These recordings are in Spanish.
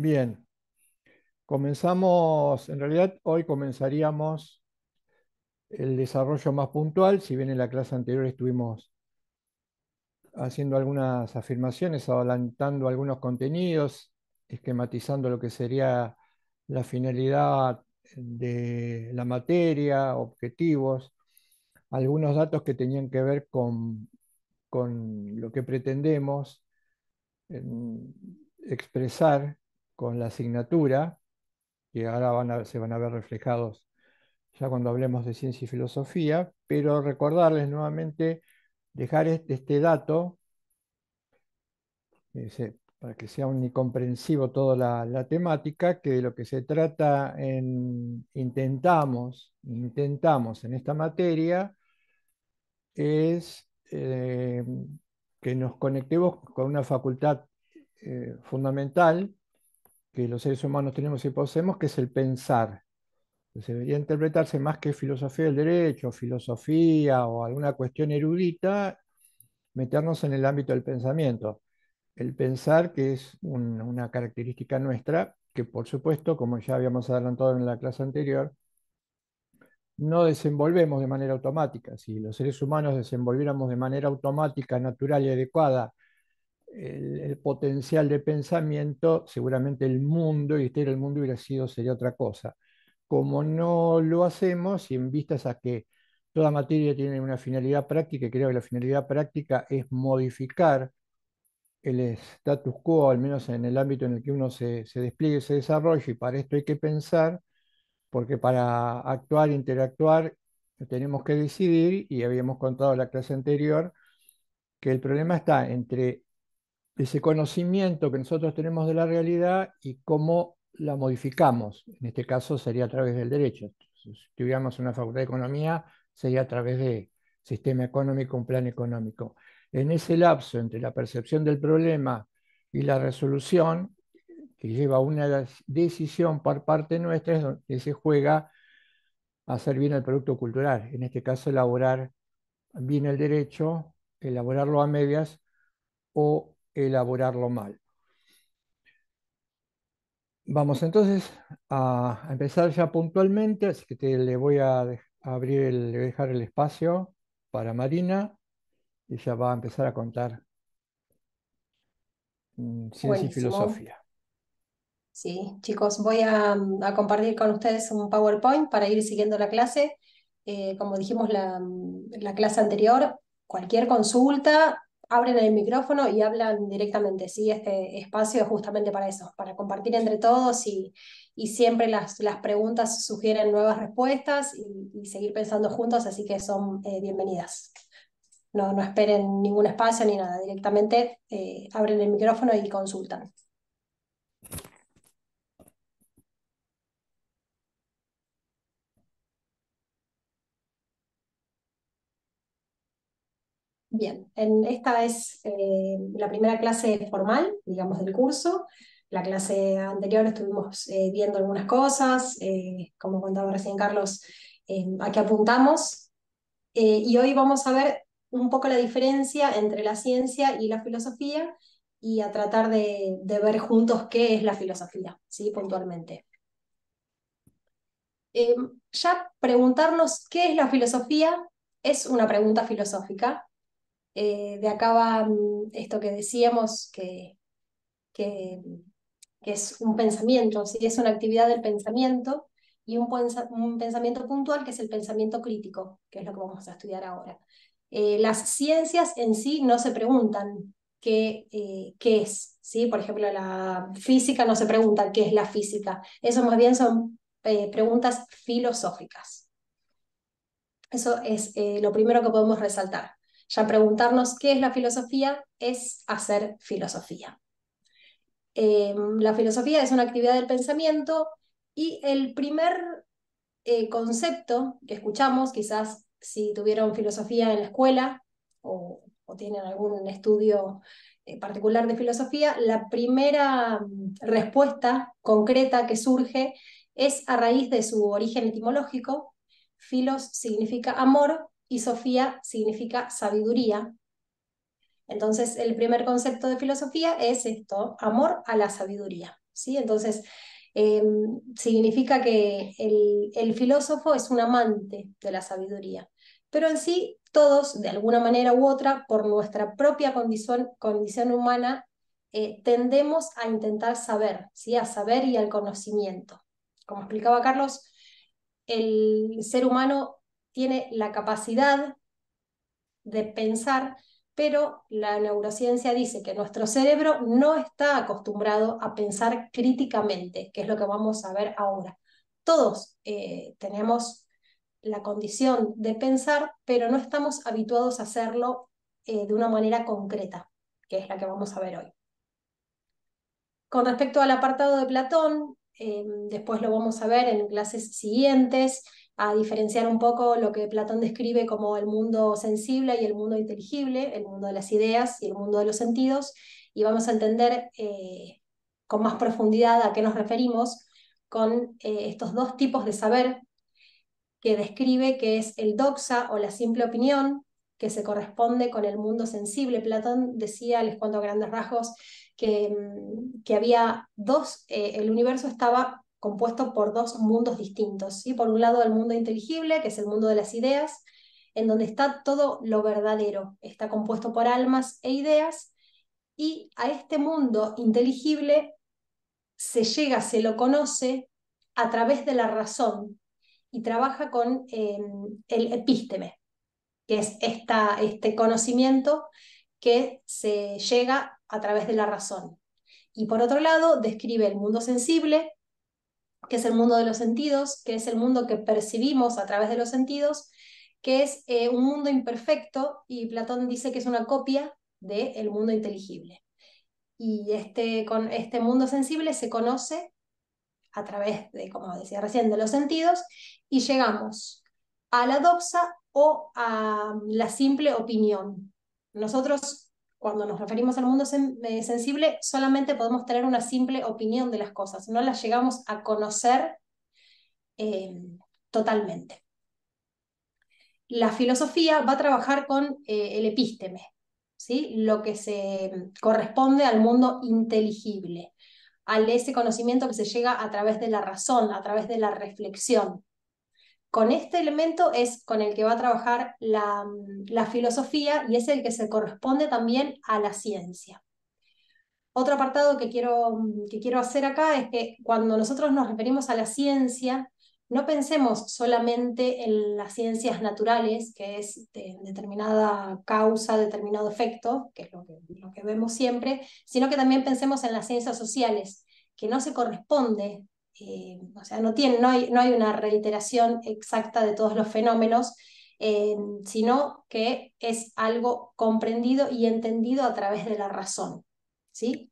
Bien, comenzamos, en realidad hoy comenzaríamos el desarrollo más puntual, si bien en la clase anterior estuvimos haciendo algunas afirmaciones, adelantando algunos contenidos, esquematizando lo que sería la finalidad de la materia, objetivos, algunos datos que tenían que ver con, lo que pretendemos em, expresar con la asignatura, que ahora se van a ver reflejados ya cuando hablemos de ciencia y filosofía, pero recordarles nuevamente, dejar este, dato, para que sea unicomprensivo toda la, temática, que de lo que se trata en, intentamos, intentamos en esta materia es eh, que nos conectemos con una facultad eh, fundamental que los seres humanos tenemos y poseemos, que es el pensar. Se debería interpretarse más que filosofía del derecho, filosofía o alguna cuestión erudita, meternos en el ámbito del pensamiento. El pensar, que es una característica nuestra, que por supuesto, como ya habíamos adelantado en la clase anterior, no desenvolvemos de manera automática. Si los seres humanos desenvolviéramos de manera automática, natural y adecuada el, potencial de pensamiento, seguramente el mundo, y este era el mundo hubiera sido, sería otra cosa. Como no lo hacemos, y en vistas a que toda materia tiene una finalidad práctica, y creo que la finalidad práctica es modificar el status quo, al menos en el ámbito en el que uno se, se y se desarrolla y para esto hay que pensar, porque para actuar, interactuar, tenemos que decidir, y habíamos contado en la clase anterior, que el problema está entre ese conocimiento que nosotros tenemos de la realidad y cómo la modificamos. En este caso sería a través del derecho. si tuviéramos una facultad de economía, sería a través de sistema económico, un plan económico. En ese lapso entre la percepción del problema y la resolución, que lleva una decisión por parte nuestra, es donde se juega a hacer bien el producto cultural. En este caso, elaborar bien el derecho, elaborarlo a medias o elaborarlo mal. Vamos entonces a empezar ya puntualmente, así que le voy a abrir, dejar el espacio para Marina y ya va a empezar a contar mm, ciencia y filosofía. Sí, chicos, voy mm, a, compartir con ustedes un PowerPoint para ir siguiendo la clase. Eh, como dijimos la, mm, la clase anterior, cualquier consulta abren el micrófono y hablan directamente, ¿sí? Este espacio es justamente para eso, para compartir entre todos y, y siempre las, preguntas sugieren nuevas respuestas y, seguir pensando juntos, así que son eh, bienvenidas. No, no esperen ningún espacio ni nada, directamente eh, abren el micrófono y consultan. Bien, esta es eh, la primera clase formal, digamos, del curso. La clase anterior estuvimos eh, viendo algunas cosas, eh, como contaba recién Carlos, em, a qué apuntamos. y hoy vamos a ver un poco la diferencia entre la ciencia y la filosofía y a tratar de, de ver juntos qué es la filosofía, ¿sí? puntualmente. Em, ya preguntarnos qué es la filosofía es una pregunta filosófica eh, de acá va mm, esto que decíamos, que, que, es un pensamiento, ¿sí? es una actividad del pensamiento y un, pensamiento puntual que es el pensamiento crítico, que es lo que vamos a estudiar ahora. Eh, las ciencias en sí no se preguntan eh, qué, es, ¿sí? por ejemplo, la física no se pregunta qué es la física, eso más bien son preguntas filosóficas. Eso es lo primero que podemos resaltar. Ya preguntarnos qué es la filosofía es hacer filosofía. Em, la filosofía es una actividad del pensamiento y el primer eh, concepto que escuchamos, quizás si tuvieron filosofía en la escuela o, tienen algún estudio eh, particular de filosofía, la primera mm, respuesta concreta que surge es a raíz de su origen etimológico. Filos significa amor y Sofía significa sabiduría. Entonces, el primer concepto de filosofía es esto, amor a la sabiduría. ¿sí? Entonces, em, significa que el, filósofo es un amante de la sabiduría, pero en sí todos, de alguna manera u otra, por nuestra propia condición, condición humana, eh, tendemos a intentar saber, ¿sí? a saber y al conocimiento. Como explicaba Carlos, el ser humano tiene la capacidad de pensar, pero la neurociencia dice que nuestro cerebro no está acostumbrado a pensar críticamente, que es lo que vamos a ver ahora. Todos eh, tenemos la condición de pensar, pero no estamos habituados a hacerlo eh, de una manera concreta, que es la que vamos a ver hoy. Con respecto al apartado de Platón, eh, después lo vamos a ver en clases siguientes, a diferenciar un poco lo que Platón describe como el mundo sensible y el mundo inteligible, el mundo de las ideas y el mundo de los sentidos, y vamos a entender eh, con más profundidad a qué nos referimos con eh, estos dos tipos de saber que describe que es el doxa o la simple opinión, que se corresponde con el mundo sensible. Platón decía, les cuento a grandes rasgos, que, mm, que había dos, eh, el universo estaba compuesto por dos mundos distintos. y Por un lado, el mundo inteligible, que es el mundo de las ideas, en donde está todo lo verdadero, está compuesto por almas e ideas, y a este mundo inteligible se llega, se lo conoce a través de la razón y trabaja con em, el epísteme, que es esta, este conocimiento que se llega a través de la razón. Y por otro lado, describe el mundo sensible, que es el mundo de los sentidos, que es el mundo que percibimos a través de los sentidos, que es eh, un mundo imperfecto y Platón dice que es una copia del mundo inteligible. Y este, con este mundo sensible se conoce a través de, como decía recién, de los sentidos y llegamos a la doxa o a la simple opinión. Nosotros cuando nos referimos al mundo eh, sensible, solamente podemos tener una simple opinión de las cosas, no las llegamos a conocer eh, totalmente. La filosofía va a trabajar con eh, el epísteme, ¿sí? lo que se corresponde al mundo inteligible, al ese conocimiento que se llega a través de la razón, a través de la reflexión con este elemento es con el que va a trabajar la, filosofía y es el que se corresponde también a la ciencia. Otro apartado que quiero, que quiero hacer acá es que cuando nosotros nos referimos a la ciencia, no pensemos solamente en las ciencias naturales, que es determinada causa, determinado efecto, que es lo que, lo que vemos siempre, sino que también pensemos en las ciencias sociales, que no se corresponde eh, o sea, no, no, hay, una reiteración exacta de todos los fenómenos, eh, sino que es algo comprendido y entendido a través de la razón. ¿sí?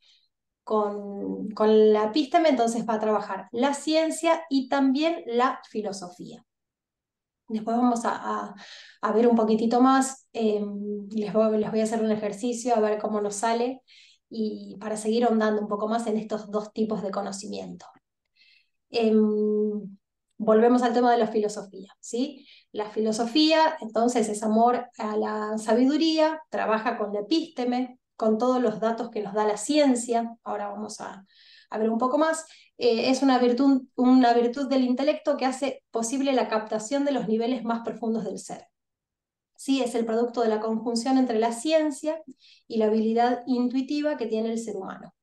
Con, con la pístema entonces va a trabajar la ciencia y también la filosofía. Después vamos a, ver un poquitito más, eh, les, voy, les voy a hacer un ejercicio a ver cómo nos sale y para seguir ahondando un poco más en estos dos tipos de conocimiento. Em, volvemos al tema de la filosofía, ¿sí? La filosofía, entonces, es amor a la sabiduría, trabaja con la epísteme, con todos los datos que nos da la ciencia, ahora vamos a, ver un poco más, eh, es una virtud, una virtud del intelecto que hace posible la captación de los niveles más profundos del ser. Sí, es el producto de la conjunción entre la ciencia y la habilidad intuitiva que tiene el ser humano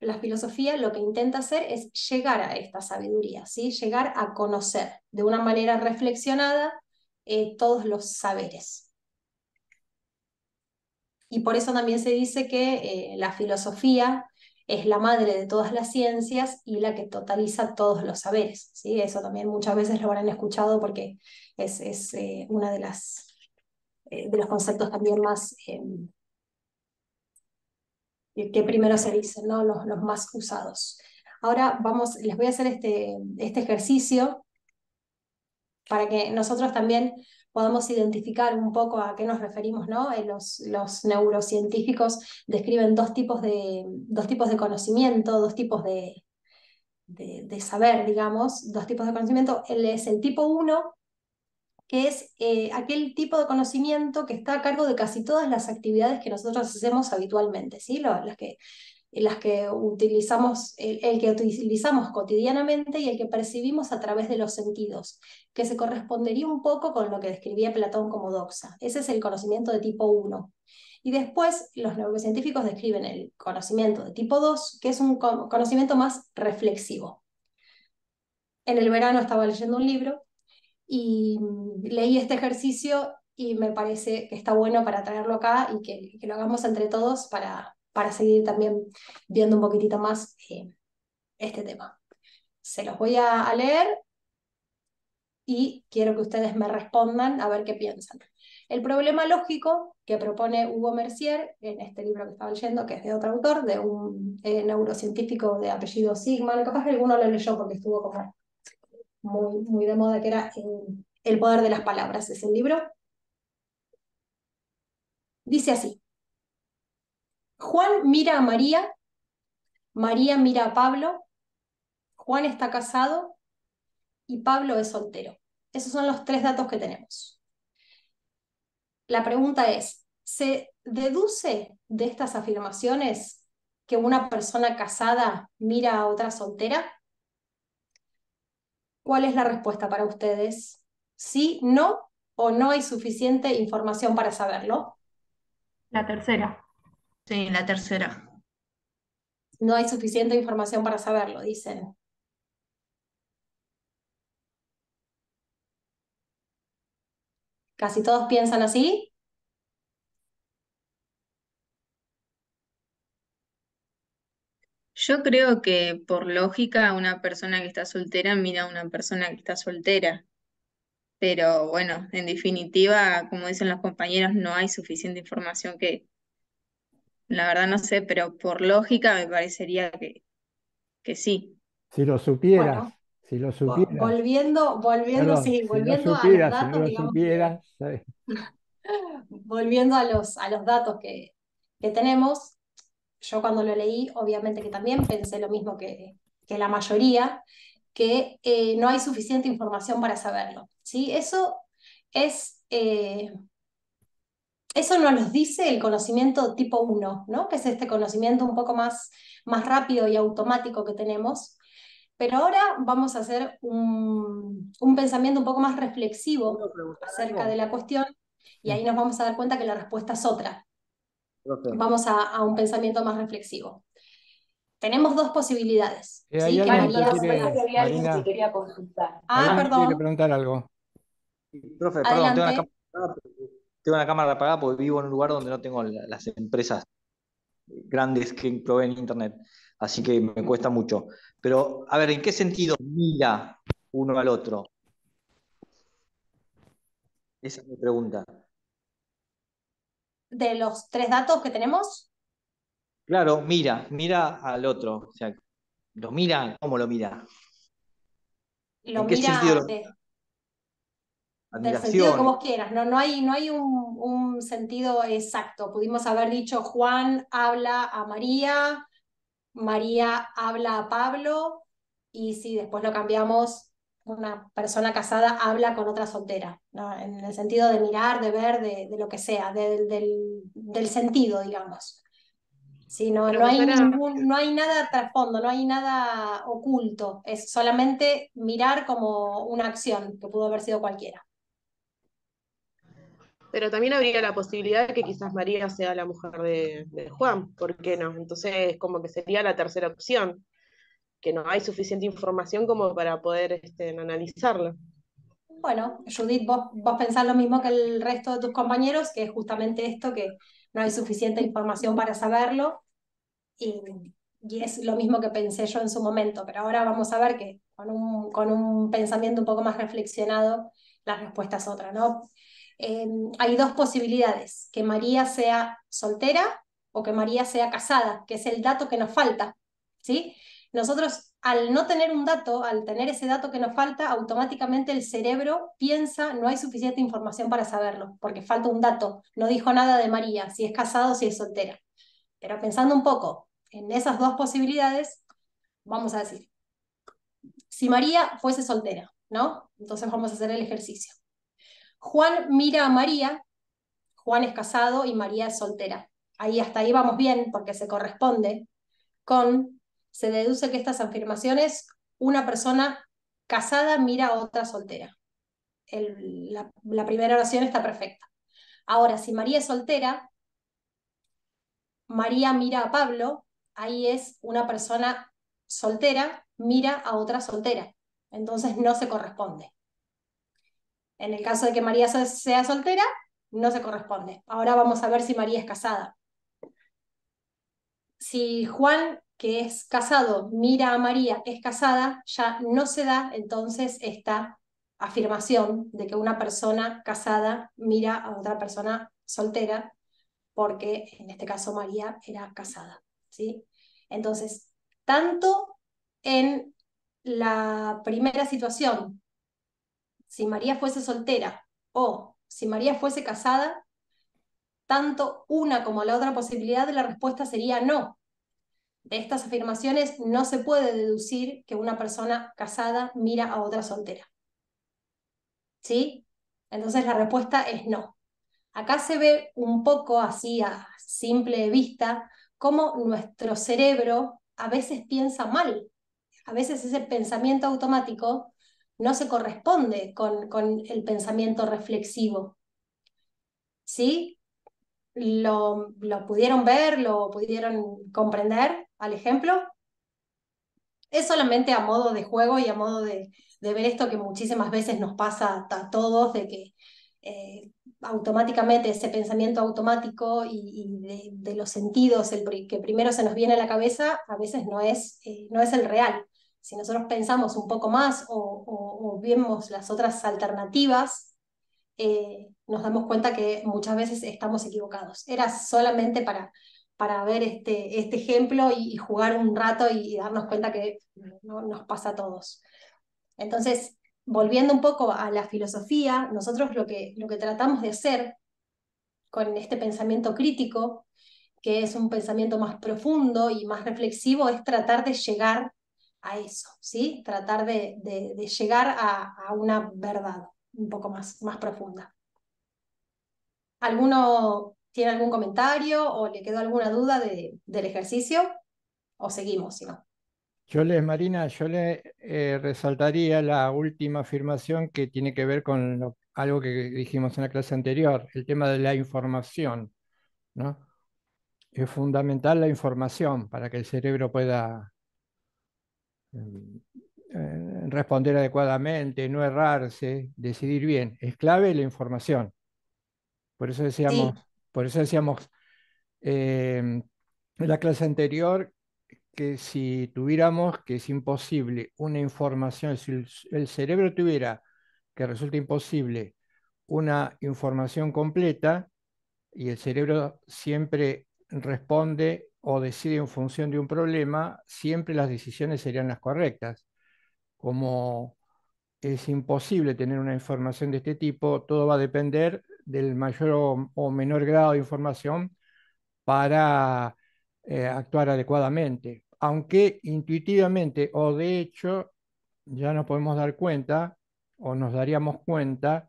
la filosofía lo que intenta hacer es llegar a esta sabiduría, ¿sí? llegar a conocer de una manera reflexionada eh, todos los saberes. Y por eso también se dice que eh, la filosofía es la madre de todas las ciencias y la que totaliza todos los saberes. ¿sí? Eso también muchas veces lo habrán escuchado porque es, es eh, una de de los conceptos también más em, que primero se dicen, ¿no? los, más usados. Ahora vamos, les voy a hacer este, este ejercicio para que nosotros también podamos identificar un poco a qué nos referimos, ¿no? Eh, los, los neurocientíficos describen dos tipos de, dos tipos de conocimiento, dos tipos de, saber, digamos, dos tipos de conocimiento. Él es el tipo 1, que es eh, aquel tipo de conocimiento que está a cargo de casi todas las actividades que nosotros hacemos habitualmente, ¿sí? las, que, las que utilizamos, el, el, que utilizamos cotidianamente y el que percibimos a través de los sentidos, que se correspondería un poco con lo que describía Platón como doxa. Ese es el conocimiento de tipo 1. Y después los neurocientíficos describen el conocimiento de tipo 2, que es un conocimiento más reflexivo. En el verano estaba leyendo un libro y mm, leí este ejercicio y me parece que está bueno para traerlo acá y que, lo hagamos entre todos para, para seguir también viendo un poquitito más eh, este tema. Se los voy a, leer y quiero que ustedes me respondan a ver qué piensan. El problema lógico que propone Hugo Mercier en este libro que estaba leyendo, que es de otro autor, de un eh, neurocientífico de apellido Sigman, capaz que alguno lo leyó porque estuvo como muy, muy de moda, que era en El poder de las palabras, es el libro. Dice así, Juan mira a María, María mira a Pablo, Juan está casado y Pablo es soltero. Esos son los tres datos que tenemos. La pregunta es, ¿se deduce de estas afirmaciones que una persona casada mira a otra soltera? ¿Cuál es la respuesta para ustedes? ¿Sí, no o no hay suficiente información para saberlo? La tercera. Sí, la tercera. No hay suficiente información para saberlo, dicen. ¿Casi todos piensan así? Yo creo que por lógica una persona que está soltera mira a una persona que está soltera, pero bueno, en definitiva, como dicen los compañeros, no hay suficiente información que, la verdad no sé, pero por lógica me parecería que, que sí. Si lo supieras, si lo supieras. Volviendo, volviendo, sí, volviendo a los datos, si volviendo a los, datos que, que tenemos, yo cuando lo leí, obviamente que también pensé lo mismo que, que la mayoría, que eh, no hay suficiente información para saberlo. ¿sí? Eso, es, eh, eso nos lo dice el conocimiento tipo 1, ¿no? que es este conocimiento un poco más, más rápido y automático que tenemos. Pero ahora vamos a hacer un pensamiento un poco más reflexivo acerca de la cuestión y ahí nos vamos a dar cuenta que la respuesta es otra. Vamos a, un pensamiento más reflexivo. Tenemos dos posibilidades. Eh, ¿sí? que quería consultar. Ah, ah, preguntar algo. Profe, perdón, tengo la cámara, tengo una, cámara, apagada porque vivo en un lugar donde no tengo las empresas grandes que proveen Internet, así que me cuesta mucho. Pero, a ver, ¿en qué sentido mira uno al otro? Esa es mi pregunta de los tres datos que tenemos? Claro, mira, mira al otro. O sea, lo mira, ¿cómo lo mira? Lo mira del sentido como quieras, no, no hay, no hay un, un, sentido exacto. Pudimos haber dicho Juan habla a María, María habla a Pablo, y si después lo cambiamos una persona casada habla con otra soltera, en el sentido de mirar, de ver, de, lo que sea, del, sentido, digamos. no, hay ningún, no hay nada trasfondo, no hay nada oculto, es solamente mirar como una acción que pudo haber sido cualquiera. Pero también habría la posibilidad de que quizás María sea la mujer de, de Juan, ¿por qué no? Entonces, como que sería la tercera opción, que no hay suficiente información como para poder este, analizarlo. Bueno, Judith, vos, vos pensás lo mismo que el resto de tus compañeros, que es justamente esto, que no hay suficiente información para saberlo, y, es lo mismo que pensé yo en su momento, pero ahora vamos a ver que con un, con un pensamiento un poco más reflexionado, la respuesta es otra, ¿no? Em, hay dos posibilidades, que María sea soltera o que María sea casada, que es el dato que nos falta, ¿sí? Nosotros, al no tener un dato, al tener ese dato que nos falta, automáticamente el cerebro piensa no hay suficiente información para saberlo, porque falta un dato. No dijo nada de María, si es casado, si es soltera. Pero pensando un poco en esas dos posibilidades, vamos a decir, si María fuese soltera, ¿no? Entonces vamos a hacer el ejercicio. Juan mira a María, Juan es casado y María es soltera. Ahí hasta ahí vamos bien porque se corresponde con se deduce que estas afirmaciones, una persona casada mira a otra soltera. la, la primera oración está perfecta. Ahora, si María es soltera, María mira a Pablo, ahí es una persona soltera mira a otra soltera. Entonces no se corresponde. En el caso de que María sea soltera, no se corresponde. Ahora vamos a ver si María es casada. Si Juan que es casado mira a María, es casada, ya no se da entonces esta afirmación de que una persona casada mira a otra persona soltera, porque en este caso María era casada. ¿sí? Entonces, tanto en la primera situación, si María fuese soltera o si María fuese casada, tanto una como la otra posibilidad de la respuesta sería no, de estas afirmaciones no se puede deducir que una persona casada mira a otra soltera. ¿Sí? Entonces la respuesta es no. Acá se ve un poco así a simple vista cómo nuestro cerebro a veces piensa mal. A veces ese pensamiento automático no se corresponde con, el pensamiento reflexivo. ¿Sí? lo, pudieron ver, lo pudieron comprender al ejemplo. Es solamente a modo de juego y a modo de, ver esto que muchísimas veces nos pasa a todos, de que eh, automáticamente ese pensamiento automático y, de, los sentidos, el que primero se nos viene a la cabeza, a veces no es, eh, no es el real. Si nosotros pensamos un poco más o, vemos las otras alternativas, eh, nos damos cuenta que muchas veces estamos equivocados. Era solamente para, para ver este, este ejemplo y, jugar un rato y, darnos cuenta que no, nos pasa a todos. Entonces, volviendo un poco a la filosofía, nosotros lo que, lo que tratamos de hacer con este pensamiento crítico, que es un pensamiento más profundo y más reflexivo, es tratar de llegar a eso, ¿sí? Tratar de, llegar a, una verdad un poco más, más profunda. ¿Alguno ¿Tiene algún comentario o le quedó alguna duda del ejercicio? ¿O seguimos, si no? Yo les, Marina, yo le eh, resaltaría la última afirmación que tiene que ver con algo que dijimos en la clase anterior, el tema de la información. Es fundamental la información para que el cerebro pueda em, eh, responder adecuadamente, no errarse, decidir bien. Es clave la información. Por eso decíamos, por eso decíamos eh, en la clase anterior que si tuviéramos, que es imposible, una información, si el, cerebro tuviera, que resulta imposible, una información completa, y el cerebro siempre responde o decide en función de un problema, siempre las decisiones serían las correctas. Como es imposible tener una información de este tipo, todo va a depender del mayor o, menor grado de información para eh, actuar adecuadamente. Aunque intuitivamente o de hecho ya nos podemos dar cuenta o nos daríamos cuenta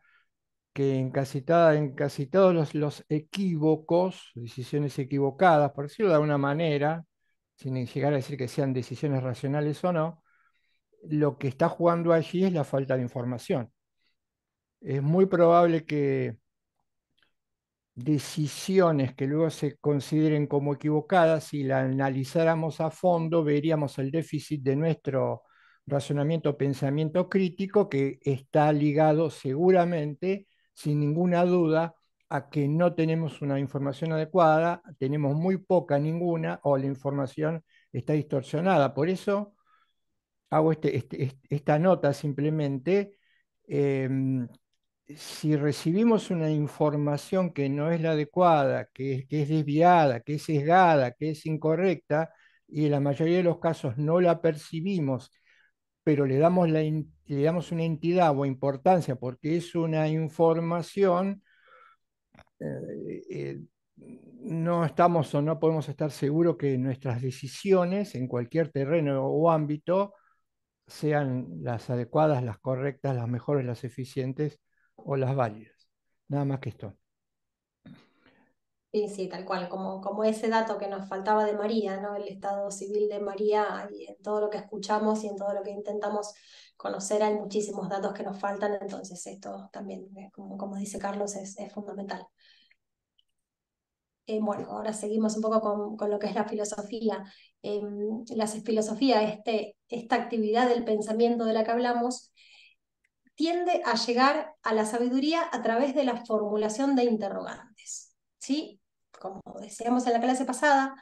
que en casi, todos los, los, equívocos, decisiones equivocadas, por decirlo de alguna manera, sin llegar a decir que sean decisiones racionales o no, lo que está jugando allí es la falta de información. Es muy probable que decisiones que luego se consideren como equivocadas, si la analizáramos a fondo, veríamos el déficit de nuestro razonamiento, pensamiento crítico, que está ligado seguramente, sin ninguna duda, a que no tenemos una información adecuada, tenemos muy poca, ninguna, o la información está distorsionada. Por eso hago este, este, este, esta nota simplemente. Em, si recibimos una información que no es la adecuada, que, es desviada, que es sesgada, que es incorrecta, y en la mayoría de los casos no la percibimos, pero le damos, una entidad o importancia porque es una información, eh, eh, no estamos o no podemos estar seguros que nuestras decisiones en cualquier terreno o ámbito sean las adecuadas, las correctas, las mejores, las eficientes o las válidas. Nada más que esto. sí, tal cual, como, como ese dato que nos faltaba de María, ¿no? El estado civil de María, y en todo lo que escuchamos y en todo lo que intentamos conocer hay muchísimos datos que nos faltan, entonces esto también, eh, como, dice Carlos, es, fundamental. Eh, bueno, ahora seguimos un poco con, lo que es la filosofía. Em, la filosofía, este, esta actividad del pensamiento de la que hablamos, tiende a llegar a la sabiduría a través de la formulación de interrogantes. ¿sí? Como decíamos en la clase pasada,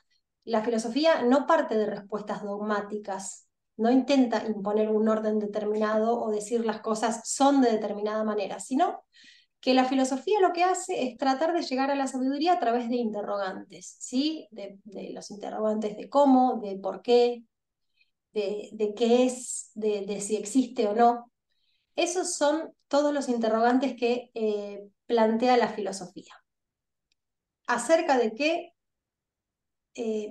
la filosofía no parte de respuestas dogmáticas, no intenta imponer un orden determinado o decir las cosas son de determinada manera, sino que la filosofía lo que hace es tratar de llegar a la sabiduría a través de interrogantes, ¿sí? de, los interrogantes de cómo, de por qué, de, qué es, de si existe o no, esos son todos los interrogantes que eh, plantea la filosofía. ¿Acerca de qué eh,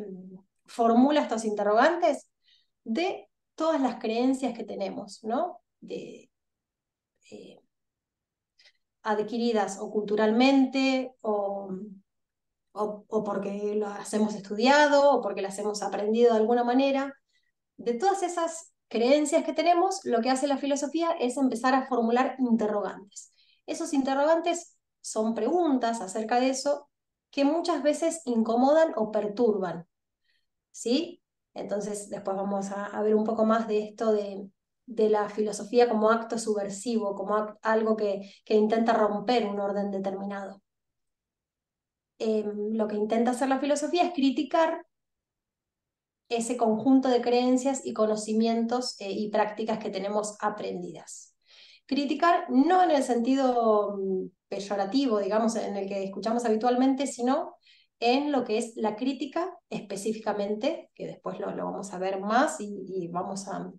formula estos interrogantes? De todas las creencias que tenemos, ¿no? De, eh, adquiridas o culturalmente o, o, porque las hemos estudiado o porque las hemos aprendido de alguna manera, de todas esas creencias que tenemos, lo que hace la filosofía es empezar a formular interrogantes. Esos interrogantes son preguntas acerca de eso que muchas veces incomodan o perturban. ¿Sí? Entonces, después vamos a, ver un poco más de esto de, de la filosofía como acto subversivo, como algo que, que, intenta romper un orden determinado. Em, lo que intenta hacer la filosofía es criticar ese conjunto de creencias y conocimientos eh, y prácticas que tenemos aprendidas. Criticar no en el sentido mm, peyorativo, digamos, en el que escuchamos habitualmente, sino en lo que es la crítica específicamente, que después lo, vamos a ver más y, vamos a,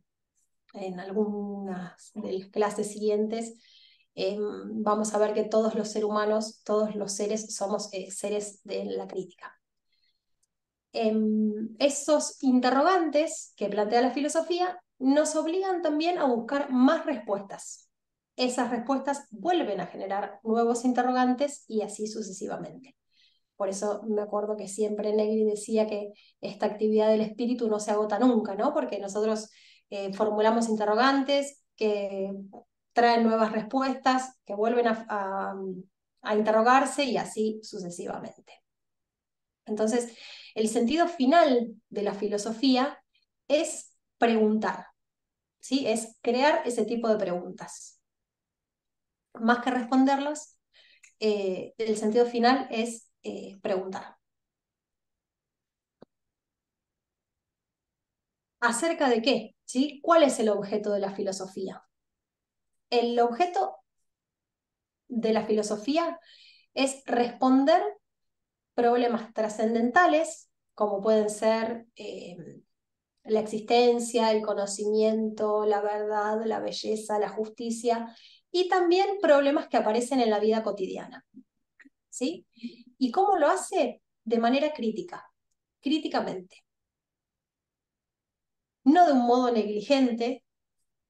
en algunas de las clases siguientes, em, vamos a ver que todos los seres humanos, todos los seres somos eh, seres de la crítica. Em, esos interrogantes que plantea la filosofía nos obligan también a buscar más respuestas. Esas respuestas vuelven a generar nuevos interrogantes y así sucesivamente. Por eso me acuerdo que siempre Negri decía que esta actividad del espíritu no se agota nunca, ¿no? Porque nosotros eh, formulamos interrogantes que traen nuevas respuestas, que vuelven a interrogarse y así sucesivamente. Entonces, el sentido final de la filosofía es preguntar, ¿sí? es crear ese tipo de preguntas. Más que responderlas, eh, el sentido final es eh, preguntar. ¿Acerca de qué? ¿Sí? ¿Cuál es el objeto de la filosofía? El objeto de la filosofía es responder problemas trascendentales, como pueden ser eh, la existencia, el conocimiento, la verdad, la belleza, la justicia, y también problemas que aparecen en la vida cotidiana. ¿Sí? ¿Y cómo lo hace? De manera crítica, críticamente. No de un modo negligente,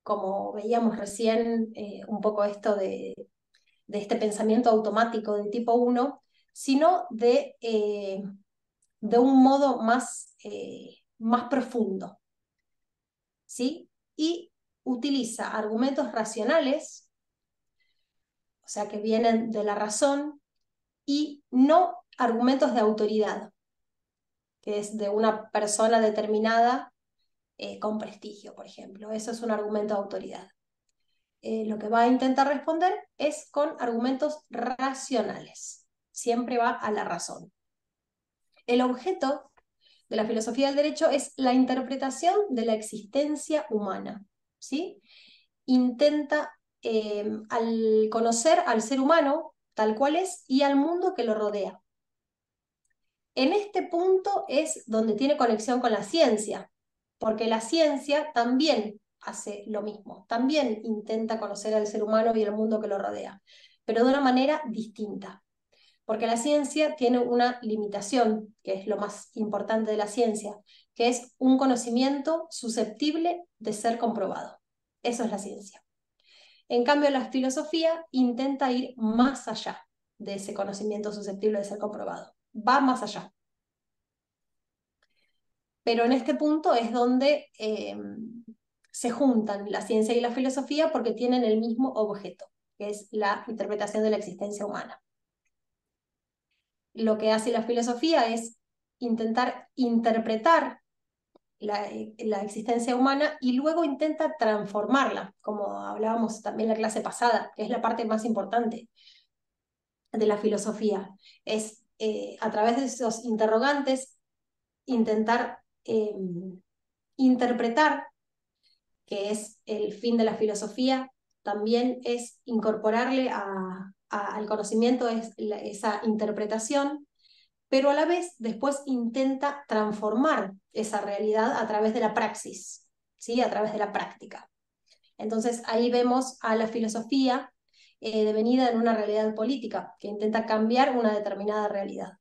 como veíamos recién eh, un poco esto de, de este pensamiento automático de tipo 1, sino eh, de, un modo más, eh, más profundo. ¿Sí? Y utiliza argumentos racionales, o sea, que vienen de la razón, y no argumentos de autoridad, que es de una persona determinada eh, con prestigio, por ejemplo. Eso es un argumento de autoridad. lo que va a intentar responder es con argumentos racionales siempre va a la razón. El objeto de la filosofía del derecho es la interpretación de la existencia humana. ¿sí? Intenta eh, al conocer al ser humano tal cual es y al mundo que lo rodea. En este punto es donde tiene conexión con la ciencia, porque la ciencia también hace lo mismo, también intenta conocer al ser humano y al mundo que lo rodea, pero de una manera distinta porque la ciencia tiene una limitación, que es lo más importante de la ciencia, que es un conocimiento susceptible de ser comprobado. Eso es la ciencia. En cambio, la filosofía intenta ir más allá de ese conocimiento susceptible de ser comprobado, va más allá. Pero en este punto es donde eh, se juntan la ciencia y la filosofía porque tienen el mismo objeto, que es la interpretación de la existencia humana lo que hace la filosofía es intentar interpretar la, existencia humana y luego intenta transformarla, como hablábamos también en la clase pasada, que es la parte más importante de la filosofía. Es eh, a través de esos interrogantes intentar em, interpretar, que es el fin de la filosofía, también es incorporarle a, al conocimiento es esa interpretación, pero a la vez después intenta transformar esa realidad a través de la praxis, ¿sí? a través de la práctica. Entonces ahí vemos a la filosofía eh, devenida en una realidad política, que intenta cambiar una determinada realidad.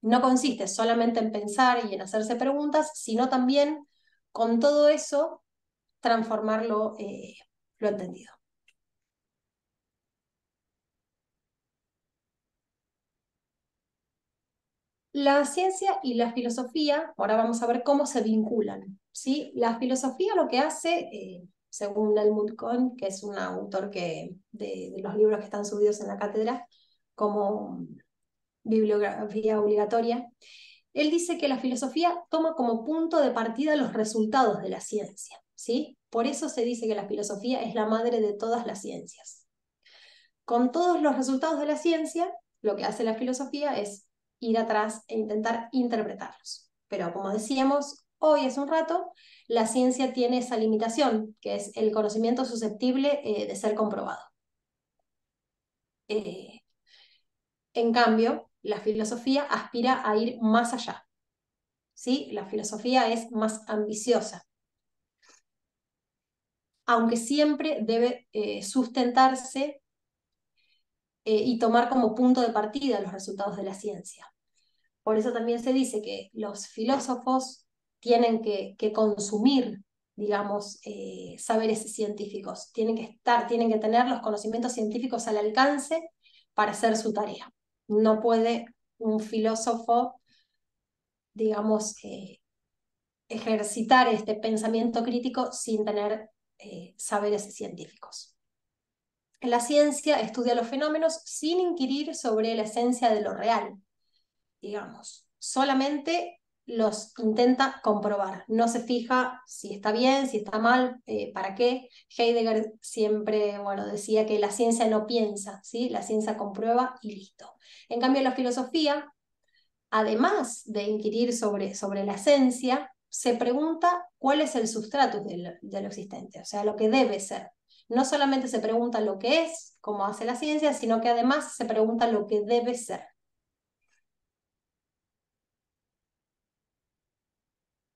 No consiste solamente en pensar y en hacerse preguntas, sino también con todo eso transformarlo eh, lo entendido. La ciencia y la filosofía, ahora vamos a ver cómo se vinculan. ¿sí? La filosofía lo que hace, eh, según Helmut Kohn, que es un autor que, de, los libros que están subidos en la cátedra como bibliografía obligatoria, él dice que la filosofía toma como punto de partida los resultados de la ciencia. ¿sí? Por eso se dice que la filosofía es la madre de todas las ciencias. Con todos los resultados de la ciencia, lo que hace la filosofía es ir atrás e intentar interpretarlos. Pero como decíamos, hoy es un rato, la ciencia tiene esa limitación, que es el conocimiento susceptible eh, de ser comprobado. Eh, en cambio, la filosofía aspira a ir más allá. ¿sí? La filosofía es más ambiciosa, aunque siempre debe eh, sustentarse eh, y tomar como punto de partida los resultados de la ciencia. Por eso también se dice que los filósofos tienen que, consumir, digamos, eh, saberes científicos, tienen que estar, tienen que tener los conocimientos científicos al alcance para hacer su tarea. No puede un filósofo, digamos, eh, ejercitar este pensamiento crítico sin tener saberes científicos. La ciencia estudia los fenómenos sin inquirir sobre la esencia de lo real, digamos. Solamente los intenta comprobar. No se fija si está bien, si está mal, eh, para qué. Heidegger siempre bueno, decía que la ciencia no piensa, ¿sí? la ciencia comprueba y listo. En cambio, la filosofía, además de inquirir sobre, sobre la esencia, se pregunta cuál es el sustrato de lo existente, o sea, lo que debe ser no solamente se pregunta lo que es, como hace la ciencia, sino que además se pregunta lo que debe ser.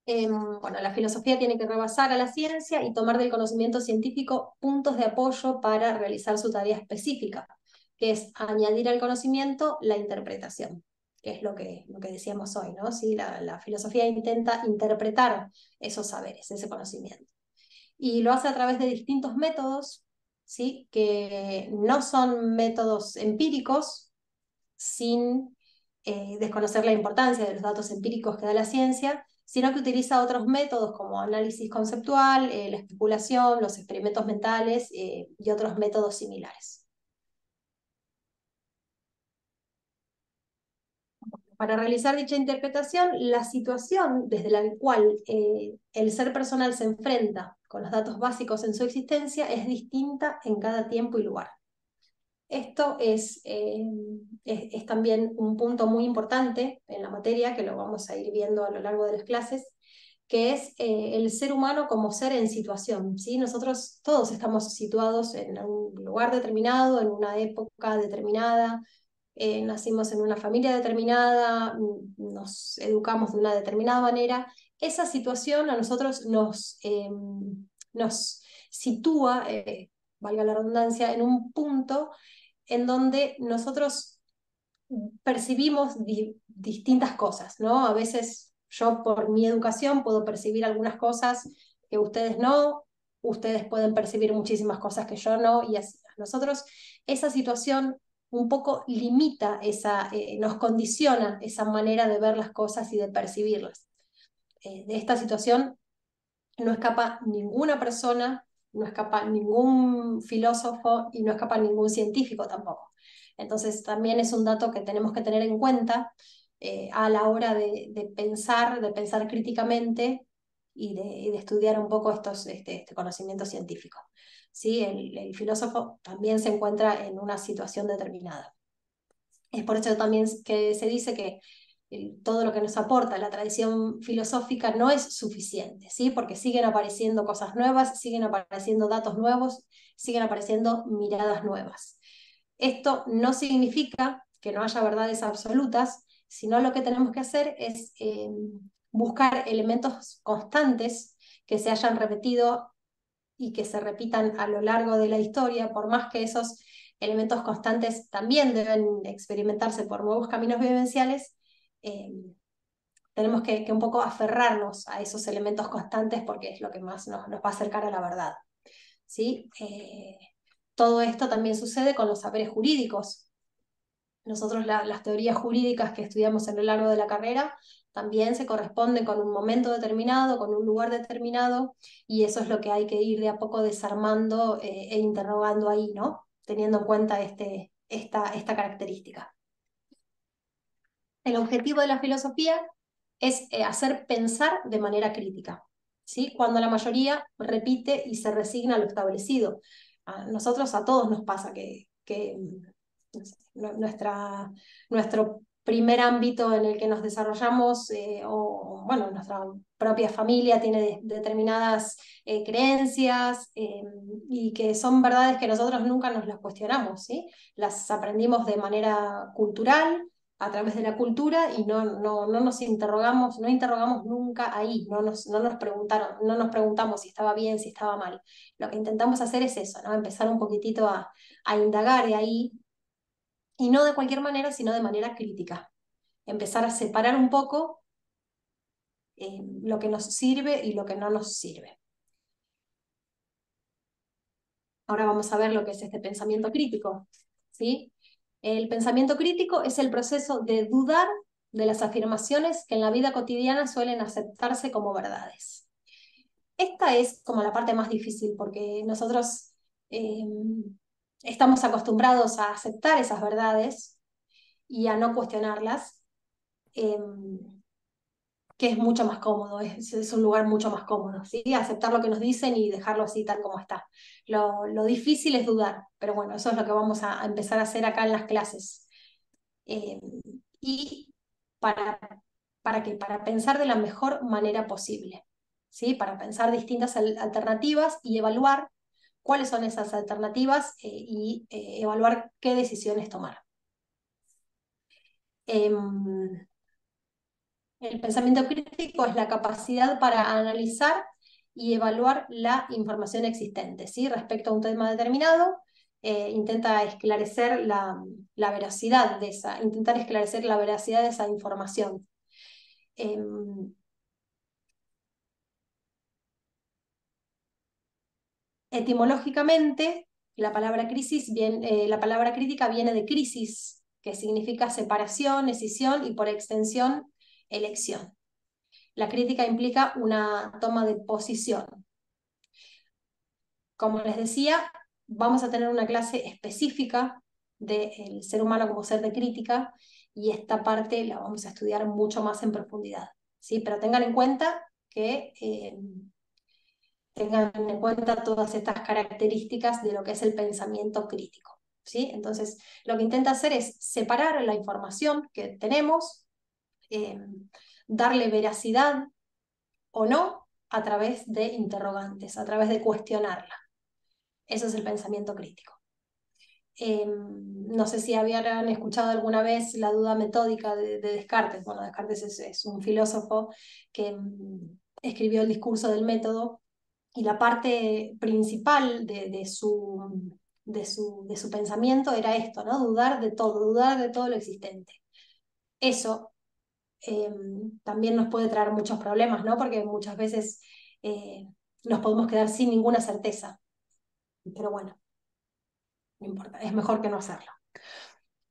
Em, bueno, la filosofía tiene que rebasar a la ciencia y tomar del conocimiento científico puntos de apoyo para realizar su tarea específica, que es añadir al conocimiento la interpretación, que es lo que, lo que decíamos hoy, ¿no? la filosofía intenta interpretar esos saberes, ese conocimiento y lo hace a través de distintos métodos, ¿sí? que no son métodos empíricos, sin eh, desconocer la importancia de los datos empíricos que da la ciencia, sino que utiliza otros métodos como análisis conceptual, eh, la especulación, los experimentos mentales eh, y otros métodos similares. Para realizar dicha interpretación, la situación desde la cual el ser personal se enfrenta los datos básicos en su existencia es distinta en cada tiempo y lugar. Esto eh, es, es, también un punto muy importante en la materia, que lo vamos a ir viendo a lo largo de las clases, que es eh, el ser humano como ser en situación. ¿sí? Nosotros todos estamos situados en un lugar determinado, en una época determinada, eh, nacimos en una familia determinada, mm, nos educamos de una determinada manera, esa situación a nosotros nos, em, nos sitúa, eh, valga la redundancia, en un punto en donde nosotros percibimos distintas cosas, ¿no? A veces yo por mi educación puedo percibir algunas cosas que ustedes no, ustedes pueden percibir muchísimas cosas que yo no, y así. Nosotros esa situación un poco limita, esa, eh, nos condiciona esa manera de ver las cosas y de percibirlas. Eh, de esta situación no escapa ninguna persona, no escapa ningún filósofo y no escapa ningún científico tampoco. Entonces también es un dato que tenemos que tener en cuenta eh, a la hora de, pensar, de pensar críticamente y de, estudiar un poco estos, este, este, conocimiento científico. ¿Sí? El, el, filósofo también se encuentra en una situación determinada. Es por eso también que se dice que todo lo que nos aporta la tradición filosófica no es suficiente, ¿sí? porque siguen apareciendo cosas nuevas, siguen apareciendo datos nuevos, siguen apareciendo miradas nuevas. Esto no significa que no haya verdades absolutas, sino lo que tenemos que hacer es eh, buscar elementos constantes que se hayan repetido y que se repitan a lo largo de la historia, por más que esos elementos constantes también deben experimentarse por nuevos caminos vivenciales, Em, tenemos que, un poco aferrarnos a esos elementos constantes porque es lo que más nos, va a acercar a la verdad. ¿sí? Eh, todo esto también sucede con los saberes jurídicos. Nosotros las teorías jurídicas que estudiamos a lo largo de la carrera también se corresponden con un momento determinado, con un lugar determinado, y eso es lo que hay que ir de a poco desarmando eh, e interrogando ahí, ¿no? Teniendo en cuenta este, esta, esta característica el objetivo de la filosofía es eh, hacer pensar de manera crítica, ¿sí? cuando la mayoría repite y se resigna a lo establecido. A nosotros, a todos nos pasa que, nuestro primer ámbito en el que nos desarrollamos eh, o, bueno, nuestra propia familia tiene determinadas eh, creencias em, y que son verdades que nosotros nunca nos las cuestionamos, ¿sí? Las aprendimos de manera cultural, a través de la cultura y no, no, no nos interrogamos, no interrogamos nunca ahí, no nos, no nos preguntaron, no nos preguntamos si estaba bien, si estaba mal. Lo que intentamos hacer es eso, ¿no? empezar un poquitito a, indagar ahí, y no de cualquier manera, sino de manera crítica. Empezar a separar un poco eh, lo que nos sirve y lo que no nos sirve. Ahora vamos a ver lo que es este pensamiento crítico. ¿sí? El pensamiento crítico es el proceso de dudar de las afirmaciones que en la vida cotidiana suelen aceptarse como verdades. Esta es como la parte más difícil porque nosotros em, estamos acostumbrados a aceptar esas verdades y a no cuestionarlas. Em, que es mucho más cómodo, es, un lugar mucho más cómodo, ¿sí? Aceptar lo que nos dicen y dejarlo así tal como está. Lo, difícil es dudar, pero bueno, eso es lo que vamos a, empezar a hacer acá en las clases. Eh, y para, para, para pensar de la mejor manera posible, ¿sí? Para pensar distintas alternativas y evaluar cuáles son esas alternativas eh, y eh, evaluar qué decisiones tomar. Em, el pensamiento crítico es la capacidad para analizar y evaluar la información existente, ¿sí? respecto a un tema determinado, eh, intenta esclarecer la, veracidad de esa, intentar esclarecer la veracidad de esa información. Em, etimológicamente, la palabra, crisis bien, eh, la palabra crítica viene de crisis, que significa separación, escisión y por extensión elección. La crítica implica una toma de posición. Como les decía, vamos a tener una clase específica del ser humano como ser de crítica y esta parte la vamos a estudiar mucho más en profundidad. ¿sí? Pero tengan en cuenta que eh, tengan en cuenta todas estas características de lo que es el pensamiento crítico. ¿sí? Entonces, lo que intenta hacer es separar la información que tenemos eh, darle veracidad o no a través de interrogantes, a través de cuestionarla. Eso es el pensamiento crítico. Em, no sé si habían escuchado alguna vez la duda metódica de, Descartes. Bueno, Descartes es, es, un filósofo que em, escribió el discurso del método y la parte principal de, su de su, pensamiento era esto, ¿no? Dudar de todo, dudar de todo lo existente. Eso Em, también nos puede traer muchos problemas, ¿no? Porque muchas veces eh, nos podemos quedar sin ninguna certeza. Pero bueno, no importa, es mejor que no hacerlo.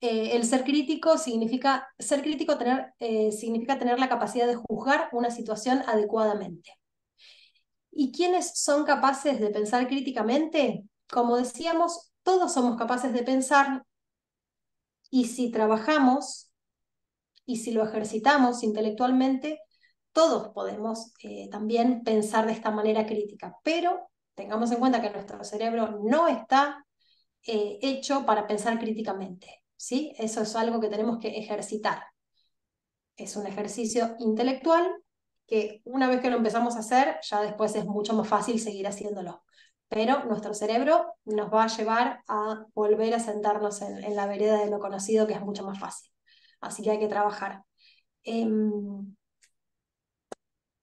Eh, el ser crítico significa, ser crítico tener, eh, significa tener la capacidad de juzgar una situación adecuadamente. ¿Y quiénes son capaces de pensar críticamente? Como decíamos, todos somos capaces de pensar y si trabajamos y si lo ejercitamos intelectualmente, todos podemos eh, también pensar de esta manera crítica, pero tengamos en cuenta que nuestro cerebro no está eh, hecho para pensar críticamente, ¿sí? Eso es algo que tenemos que ejercitar. Es un ejercicio intelectual que una vez que lo empezamos a hacer, ya después es mucho más fácil seguir haciéndolo. Pero nuestro cerebro nos va a llevar a volver a sentarnos en la vereda de lo conocido, que es mucho más fácil así que hay que trabajar. Em,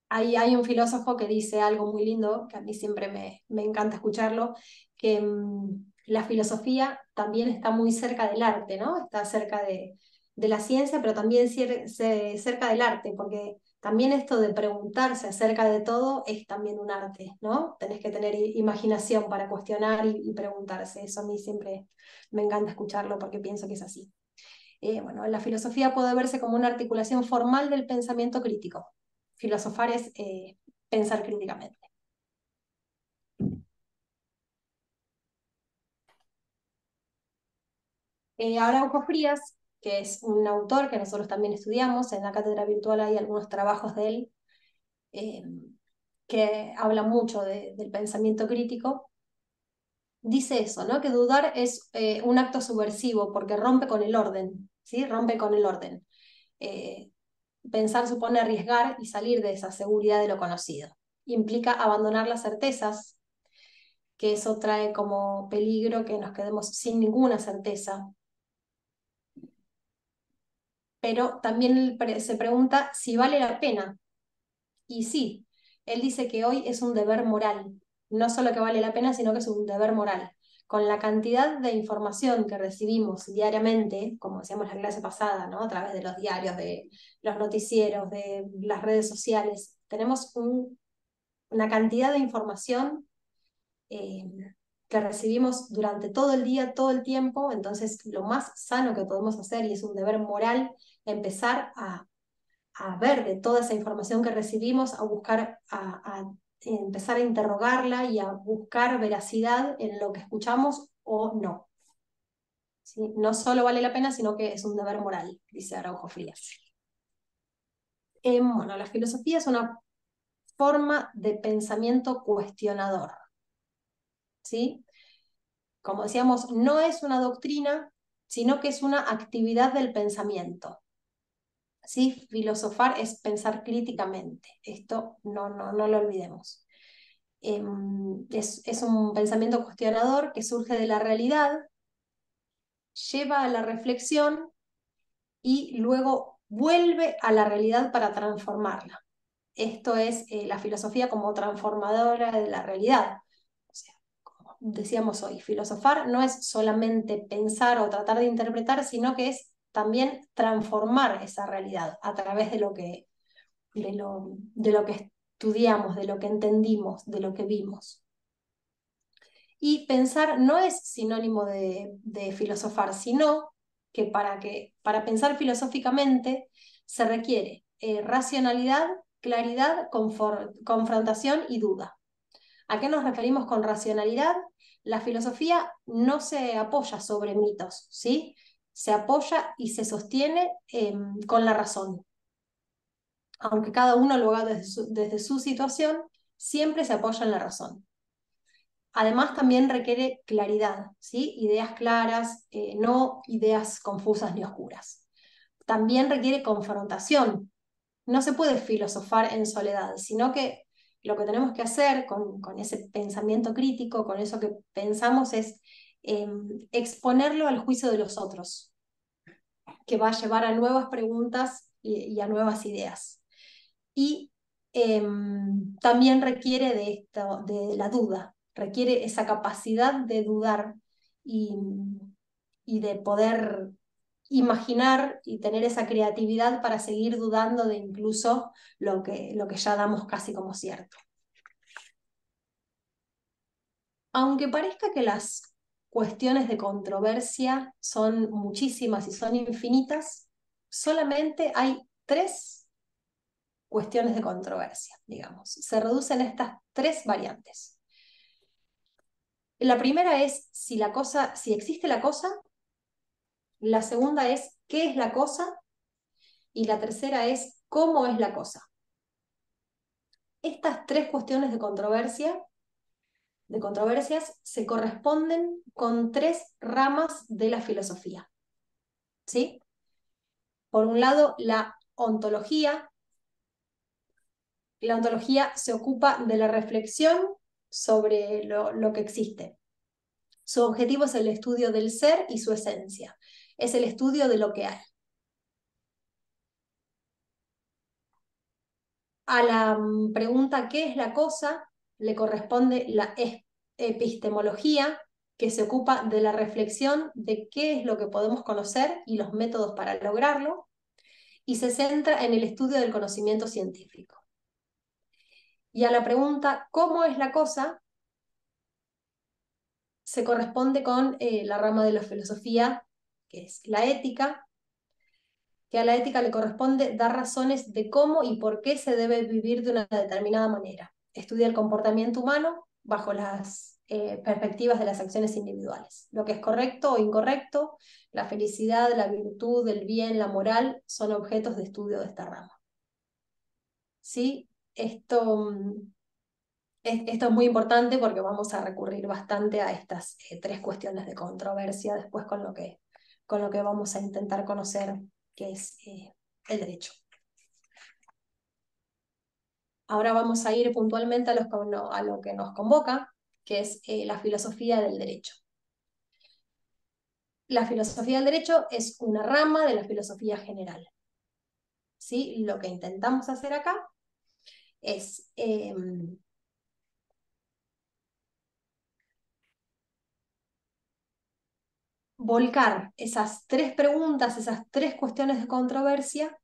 ahí hay, un filósofo que dice algo muy lindo, que a mí siempre me, encanta escucharlo, que em, la filosofía también está muy cerca del arte, ¿no? Está cerca de, la ciencia, pero también se cerca del arte, porque también esto de preguntarse acerca de todo es también un arte, ¿no? Tenés que tener imaginación para cuestionar y preguntarse. Eso a mí siempre me encanta escucharlo porque pienso que es así. Eh, la filosofía puede verse como una articulación formal del pensamiento crítico. Filosofar es eh, pensar críticamente. Eh, ahora, Ojo Frías, que es un autor que nosotros también estudiamos, en la cátedra virtual hay algunos trabajos de él, que habla mucho del pensamiento crítico, dice eso, ¿no? que dudar es un acto subversivo porque rompe con el orden. ¿sí? rompe con el orden. Eh, pensar supone arriesgar y salir de esa seguridad de lo conocido. Implica abandonar las certezas, que eso trae como peligro que nos quedemos sin ninguna certeza. Pero también se pregunta si vale la pena. Y sí, él dice que hoy es un deber moral. No solo que vale la pena, sino que es un deber moral con la cantidad de información que recibimos diariamente, como decíamos en la clase pasada, ¿no? a través de los diarios, de los noticieros, de las redes sociales, tenemos una cantidad de información eh, que recibimos durante todo el día, todo el tiempo, entonces lo más sano que podemos hacer, y es un deber moral, empezar a, ver de toda esa información que recibimos, a buscar, a, a eh, empezar a interrogarla y a buscar veracidad en lo que escuchamos o no. ¿Sí? No solo vale la pena, sino que es un deber moral, dice Araujo Frías. Eh, bueno, la filosofía es una forma de pensamiento cuestionador. ¿Sí? Como decíamos, no es una doctrina, sino que es una actividad del pensamiento. ¿sí? Filosofar es pensar críticamente. Esto no, no, no lo olvidemos. Em, es, un pensamiento cuestionador que surge de la realidad, lleva a la reflexión y luego vuelve a la realidad para transformarla. Esto es eh, la filosofía como transformadora de la realidad. O sea, como decíamos hoy, filosofar no es solamente pensar o tratar de interpretar, sino que es también transformar esa realidad a través de lo que, de lo, que estudiamos, de lo que entendimos, de lo que vimos. Y pensar no es sinónimo de, de filosofar, sino que para, que para pensar filosóficamente se requiere eh, racionalidad, claridad, confrontación y duda. ¿A qué nos referimos con racionalidad? La filosofía no se apoya sobre mitos, ¿sí? se apoya y se sostiene em, con la razón. Aunque cada uno lo haga desde su, situación, siempre se apoya en la razón. Además, también requiere claridad, ¿sí? ideas claras, eh, no ideas confusas ni oscuras. También requiere confrontación. No se puede filosofar en soledad, sino que lo que tenemos que hacer con, con ese pensamiento crítico, con eso que pensamos, es Em, exponerlo al juicio de los otros, que va a llevar a nuevas preguntas y, a nuevas ideas. Y em, también requiere de, esto, de la duda, requiere esa capacidad de dudar y, y de poder imaginar y tener esa creatividad para seguir dudando de incluso lo que, lo que ya damos casi como cierto. Aunque parezca que las cuestiones de controversia son muchísimas y son infinitas, solamente hay tres cuestiones de controversia, digamos. Se reducen estas tres variantes. La primera es si la cosa, si existe la cosa. La segunda es qué es la cosa. Y la tercera es cómo es la cosa. Estas tres cuestiones de controversia de controversias se corresponden con tres ramas de la filosofía. ¿Sí? Por un lado, la ontología. La ontología se ocupa de la reflexión sobre lo, lo que existe. Su objetivo es el estudio del ser y su esencia. Es el estudio de lo que hay. A la mm, pregunta ¿qué es la cosa? le corresponde la epistemología, que se ocupa de la reflexión de qué es lo que podemos conocer y los métodos para lograrlo, y se centra en el estudio del conocimiento científico. Y a la pregunta, ¿cómo es la cosa? se corresponde con eh, la rama de la filosofía, que es la ética, que a la ética le corresponde dar razones de cómo y por qué se debe vivir de una determinada manera estudia el comportamiento humano bajo las eh, perspectivas de las acciones individuales. Lo que es correcto o incorrecto, la felicidad, la virtud, el bien, la moral, son objetos de estudio de esta rama. ¿Sí? Esto, mm, es, esto es muy importante porque vamos a recurrir bastante a estas eh, tres cuestiones de controversia después con lo, que, con lo que vamos a intentar conocer, que es eh, el derecho. Ahora vamos a ir puntualmente a, lo que nos convoca, que es eh, la filosofía del derecho. La filosofía del derecho es una rama de la filosofía general. ¿Sí? Lo que intentamos hacer acá es em, volcar esas tres preguntas, esas tres cuestiones de controversia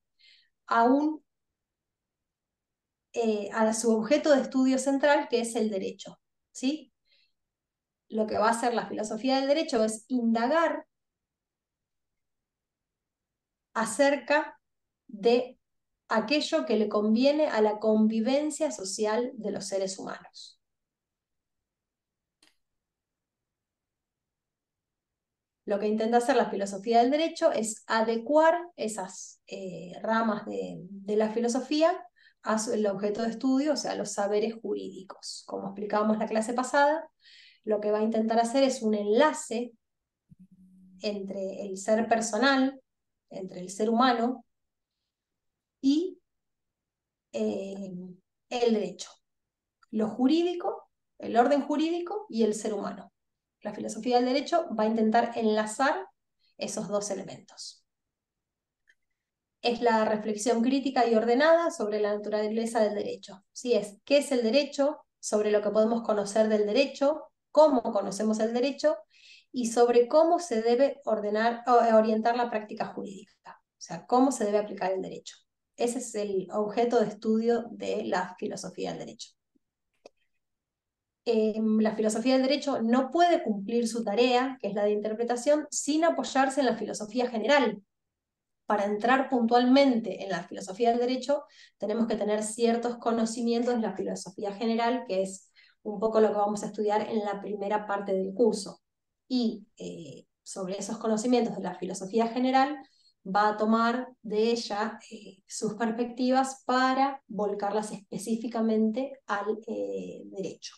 a un eh, a su objeto de estudio central, que es el derecho. ¿sí? Lo que va a hacer la filosofía del derecho es indagar acerca de aquello que le conviene a la convivencia social de los seres humanos. Lo que intenta hacer la filosofía del derecho es adecuar esas eh, ramas de la filosofía el objeto de estudio, o sea, los saberes jurídicos. Como explicábamos la clase pasada, lo que va a intentar hacer es un enlace entre el ser personal, entre el ser humano y eh, el derecho, lo jurídico, el orden jurídico y el ser humano. La filosofía del derecho va a intentar enlazar esos dos elementos es la reflexión crítica y ordenada sobre la naturaleza del derecho. Si es, ¿qué es el derecho? Sobre lo que podemos conocer del derecho, cómo conocemos el derecho y sobre cómo se debe ordenar, eh, orientar la práctica jurídica, o sea, cómo se debe aplicar el derecho. Ese es el objeto de estudio de la filosofía del derecho. Em, la filosofía del derecho no puede cumplir su tarea, que es la de interpretación, sin apoyarse en la filosofía general, para entrar puntualmente en la filosofía del derecho, tenemos que tener ciertos conocimientos de la filosofía general, que es un poco lo que vamos a estudiar en la primera parte del curso. Y eh, sobre esos conocimientos de la filosofía general, va a tomar de ella eh, sus perspectivas para volcarlas específicamente al eh, derecho.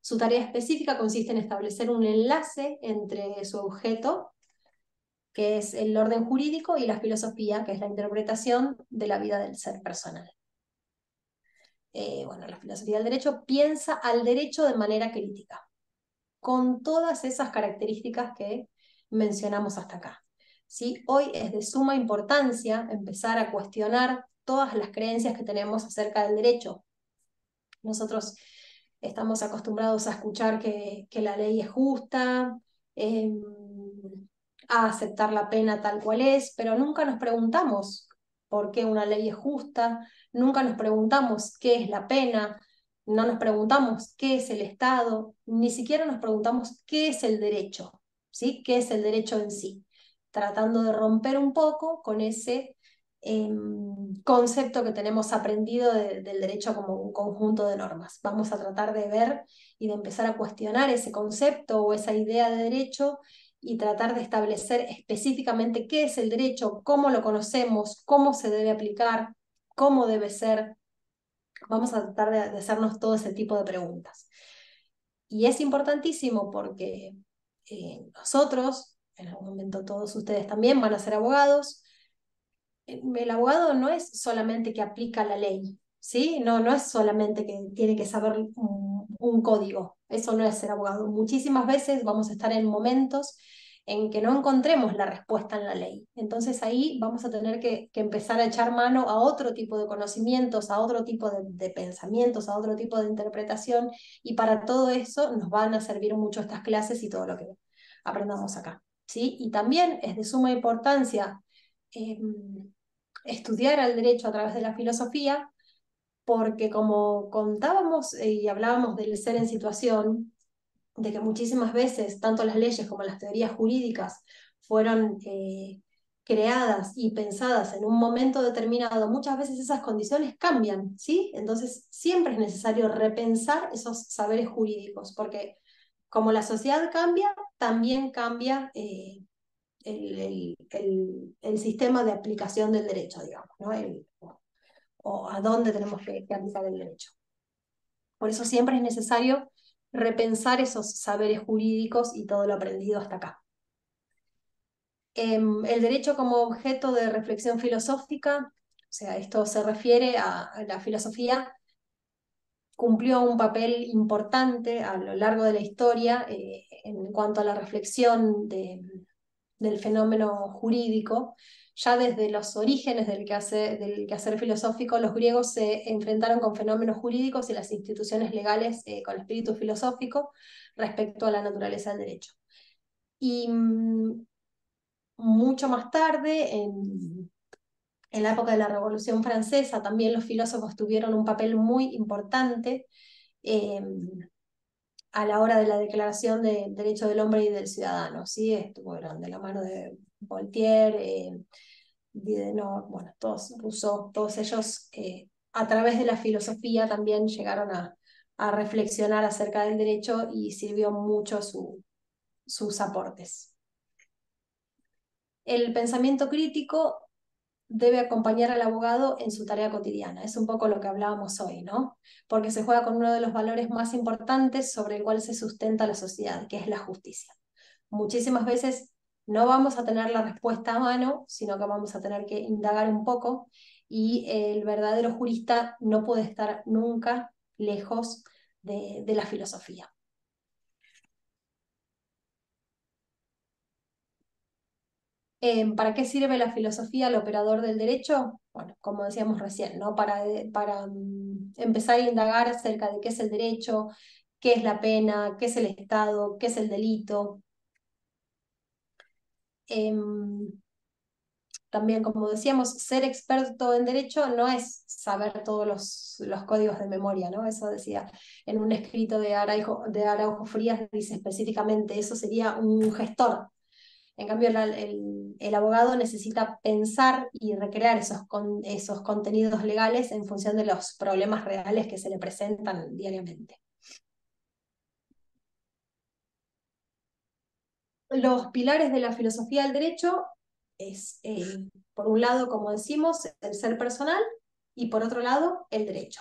Su tarea específica consiste en establecer un enlace entre su objeto que es el orden jurídico, y la filosofía, que es la interpretación de la vida del ser personal. Eh, bueno, la filosofía del derecho piensa al derecho de manera crítica, con todas esas características que mencionamos hasta acá. ¿sí? Hoy es de suma importancia empezar a cuestionar todas las creencias que tenemos acerca del derecho. Nosotros estamos acostumbrados a escuchar que, que la ley es justa, em, a aceptar la pena tal cual es, pero nunca nos preguntamos por qué una ley es justa, nunca nos preguntamos qué es la pena, no nos preguntamos qué es el Estado, ni siquiera nos preguntamos qué es el derecho, ¿sí? ¿Qué es el derecho en sí? Tratando de romper un poco con ese em, concepto que tenemos aprendido del derecho como un conjunto de normas. Vamos a tratar de ver y de empezar a cuestionar ese concepto o esa idea de derecho y tratar de establecer específicamente qué es el derecho, cómo lo conocemos, cómo se debe aplicar, cómo debe ser. Vamos a tratar de, hacernos todo ese tipo de preguntas. Y es importantísimo porque eh, nosotros, en algún momento todos ustedes también van a ser abogados, el abogado no es solamente que aplica la ley, ¿sí? No, no es solamente que tiene que saber un, código, eso no es ser abogado. Muchísimas veces vamos a estar en momentos en que no encontremos la respuesta en la ley. Entonces ahí vamos a tener que, empezar a echar mano a otro tipo de conocimientos, a otro tipo de, pensamientos, a otro tipo de interpretación, y para todo eso nos van a servir mucho estas clases y todo lo que aprendamos acá. ¿sí? Y también es de suma importancia em, estudiar al derecho a través de la filosofía, porque como contábamos eh, y hablábamos del ser en situación, de que muchísimas veces tanto las leyes como las teorías jurídicas fueron eh, creadas y pensadas en un momento determinado, muchas veces esas condiciones cambian, ¿sí? Entonces siempre es necesario repensar esos saberes jurídicos, porque como la sociedad cambia, también cambia eh, el, sistema de aplicación del derecho, digamos, ¿no? o a dónde tenemos que, aplicar el derecho. Por eso siempre es necesario repensar esos saberes jurídicos y todo lo aprendido hasta acá. Em, el derecho como objeto de reflexión filosófica, o sea, esto se refiere a, la filosofía, cumplió un papel importante a lo largo de la historia eh, en cuanto a la reflexión del fenómeno jurídico, ya desde los orígenes del quehacer, del filosófico, los griegos se enfrentaron con fenómenos jurídicos y las instituciones legales eh, con espíritu filosófico respecto a la naturaleza del derecho. Y mm, mucho más tarde, en, la época de la Revolución Francesa, también los filósofos tuvieron un papel muy importante em, a la hora de la declaración de derechos del hombre y del ciudadano, ¿sí? estuvieron de la mano de Voltaire, eh, bueno, todos, Rousseau, todos ellos eh, a través de la filosofía también llegaron a, reflexionar acerca del derecho y sirvió mucho su, sus aportes. El pensamiento crítico debe acompañar al abogado en su tarea cotidiana. Es un poco lo que hablábamos hoy, ¿no? Porque se juega con uno de los valores más importantes sobre el cual se sustenta la sociedad, que es la justicia. Muchísimas veces no vamos a tener la respuesta a mano, sino que vamos a tener que indagar un poco y el verdadero jurista no puede estar nunca lejos de, la filosofía. Em, ¿Para qué sirve la filosofía al operador del derecho? Bueno, como decíamos recién, ¿no? para, eh, para mm, empezar a indagar acerca de qué es el derecho, qué es la pena, qué es el Estado, qué es el delito, Em, también, como decíamos, ser experto en derecho no es saber todos los, los códigos de memoria, ¿no? Eso decía en un escrito de Araujo, de Frías, dice específicamente, eso sería un gestor. En cambio, el, abogado necesita pensar y recrear esos, esos contenidos legales en función de los problemas reales que se le presentan diariamente. los pilares de la filosofía del derecho es, eh, por un lado, como decimos, el ser personal y por otro lado, el derecho.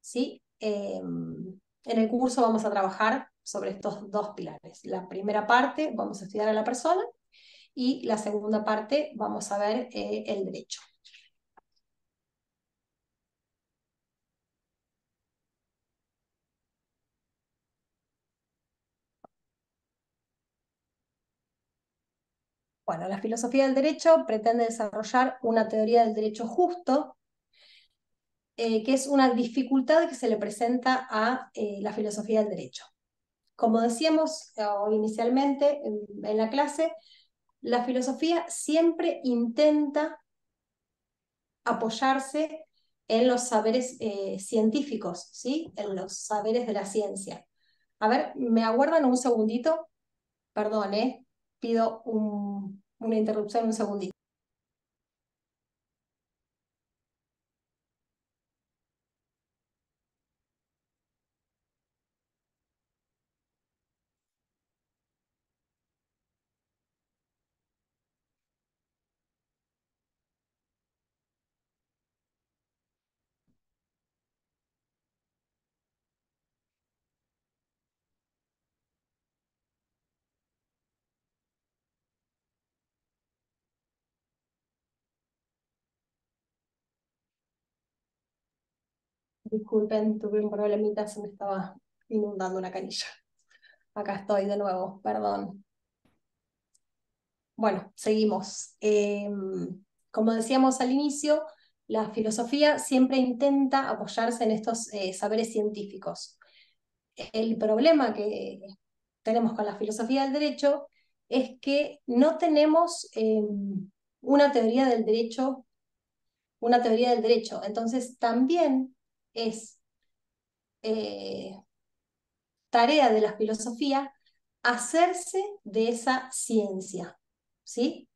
¿Sí? Em, en el curso vamos a trabajar sobre estos dos pilares. La primera parte vamos a estudiar a la persona y la segunda parte vamos a ver eh, el derecho. Bueno, la filosofía del derecho pretende desarrollar una teoría del derecho justo, eh, que es una dificultad que se le presenta a eh, la filosofía del derecho. Como decíamos eh, inicialmente en, la clase, la filosofía siempre intenta apoyarse en los saberes científicos, ¿sí? en los saberes de la ciencia. A ver, ¿me aguardan un segundito? Perdón, pido un, una interrupción un segundito. Disculpen, tuve un problemita, se me estaba inundando una canilla. Acá estoy de nuevo, perdón. Bueno, seguimos. Em, como decíamos al inicio, la filosofía siempre intenta apoyarse en estos eh, saberes científicos. El problema que tenemos con la filosofía del derecho es que no tenemos em, una teoría del derecho, una teoría del derecho. Entonces también es eh, tarea de la filosofía hacerse de esa ciencia. ¿sí?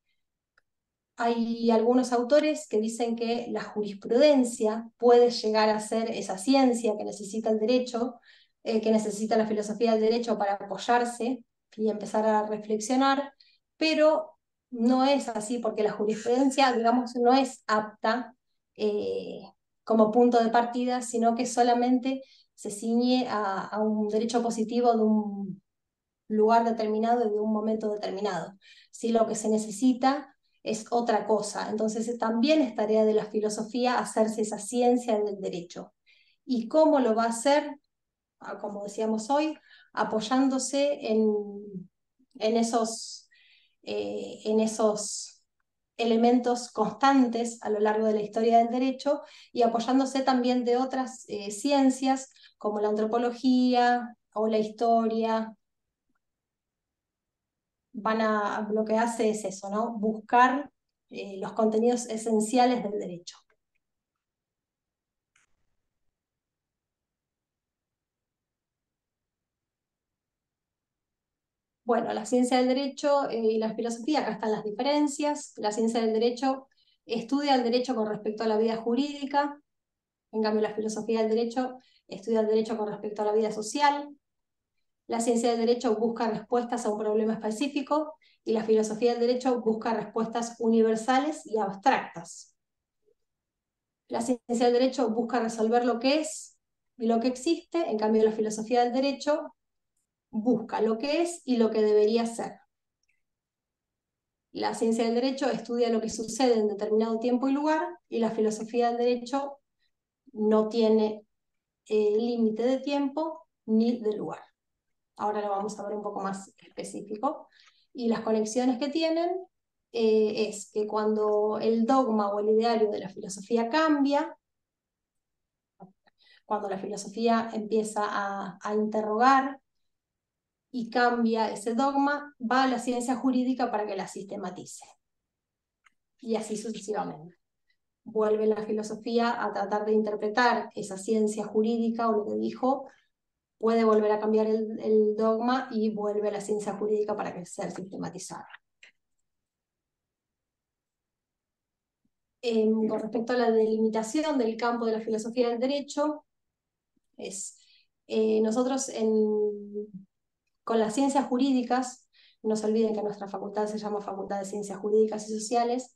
Hay algunos autores que dicen que la jurisprudencia puede llegar a ser esa ciencia que necesita el derecho, eh, que necesita la filosofía del derecho para apoyarse y empezar a reflexionar, pero no es así porque la jurisprudencia, digamos, no es apta eh, como punto de partida, sino que solamente se ciñe a, un derecho positivo de un lugar determinado y de un momento determinado. Si lo que se necesita es otra cosa, entonces también es tarea de la filosofía hacerse esa ciencia del derecho. ¿Y cómo lo va a hacer? Ah, como decíamos hoy, apoyándose en, en esos, eh, en esos elementos constantes a lo largo de la historia del derecho y apoyándose también de otras eh, ciencias como la antropología o la historia. Van a, lo que hace es eso, ¿no? buscar eh, los contenidos esenciales del derecho. Bueno, la ciencia del derecho eh, y la filosofía, acá están las diferencias. La ciencia del derecho estudia el derecho con respecto a la vida jurídica, en cambio la filosofía del derecho estudia el derecho con respecto a la vida social. La ciencia del derecho busca respuestas a un problema específico y la filosofía del derecho busca respuestas universales y abstractas. La ciencia del derecho busca resolver lo que es y lo que existe, en cambio la filosofía del derecho busca lo que es y lo que debería ser. La ciencia del derecho estudia lo que sucede en determinado tiempo y lugar y la filosofía del derecho no tiene eh, límite de tiempo ni de lugar. Ahora lo vamos a ver un poco más específico. Y las conexiones que tienen eh, es que cuando el dogma o el ideario de la filosofía cambia, cuando la filosofía empieza a, a interrogar y cambia ese dogma, va a la ciencia jurídica para que la sistematice. Y así sucesivamente. Vuelve la filosofía a tratar de interpretar esa ciencia jurídica o lo que dijo, puede volver a cambiar el, dogma y vuelve a la ciencia jurídica para que sea sistematizada. Em, con respecto a la delimitación del campo de la filosofía del derecho, es, eh, nosotros en, con las ciencias jurídicas, no se olviden que nuestra facultad se llama Facultad de Ciencias Jurídicas y Sociales,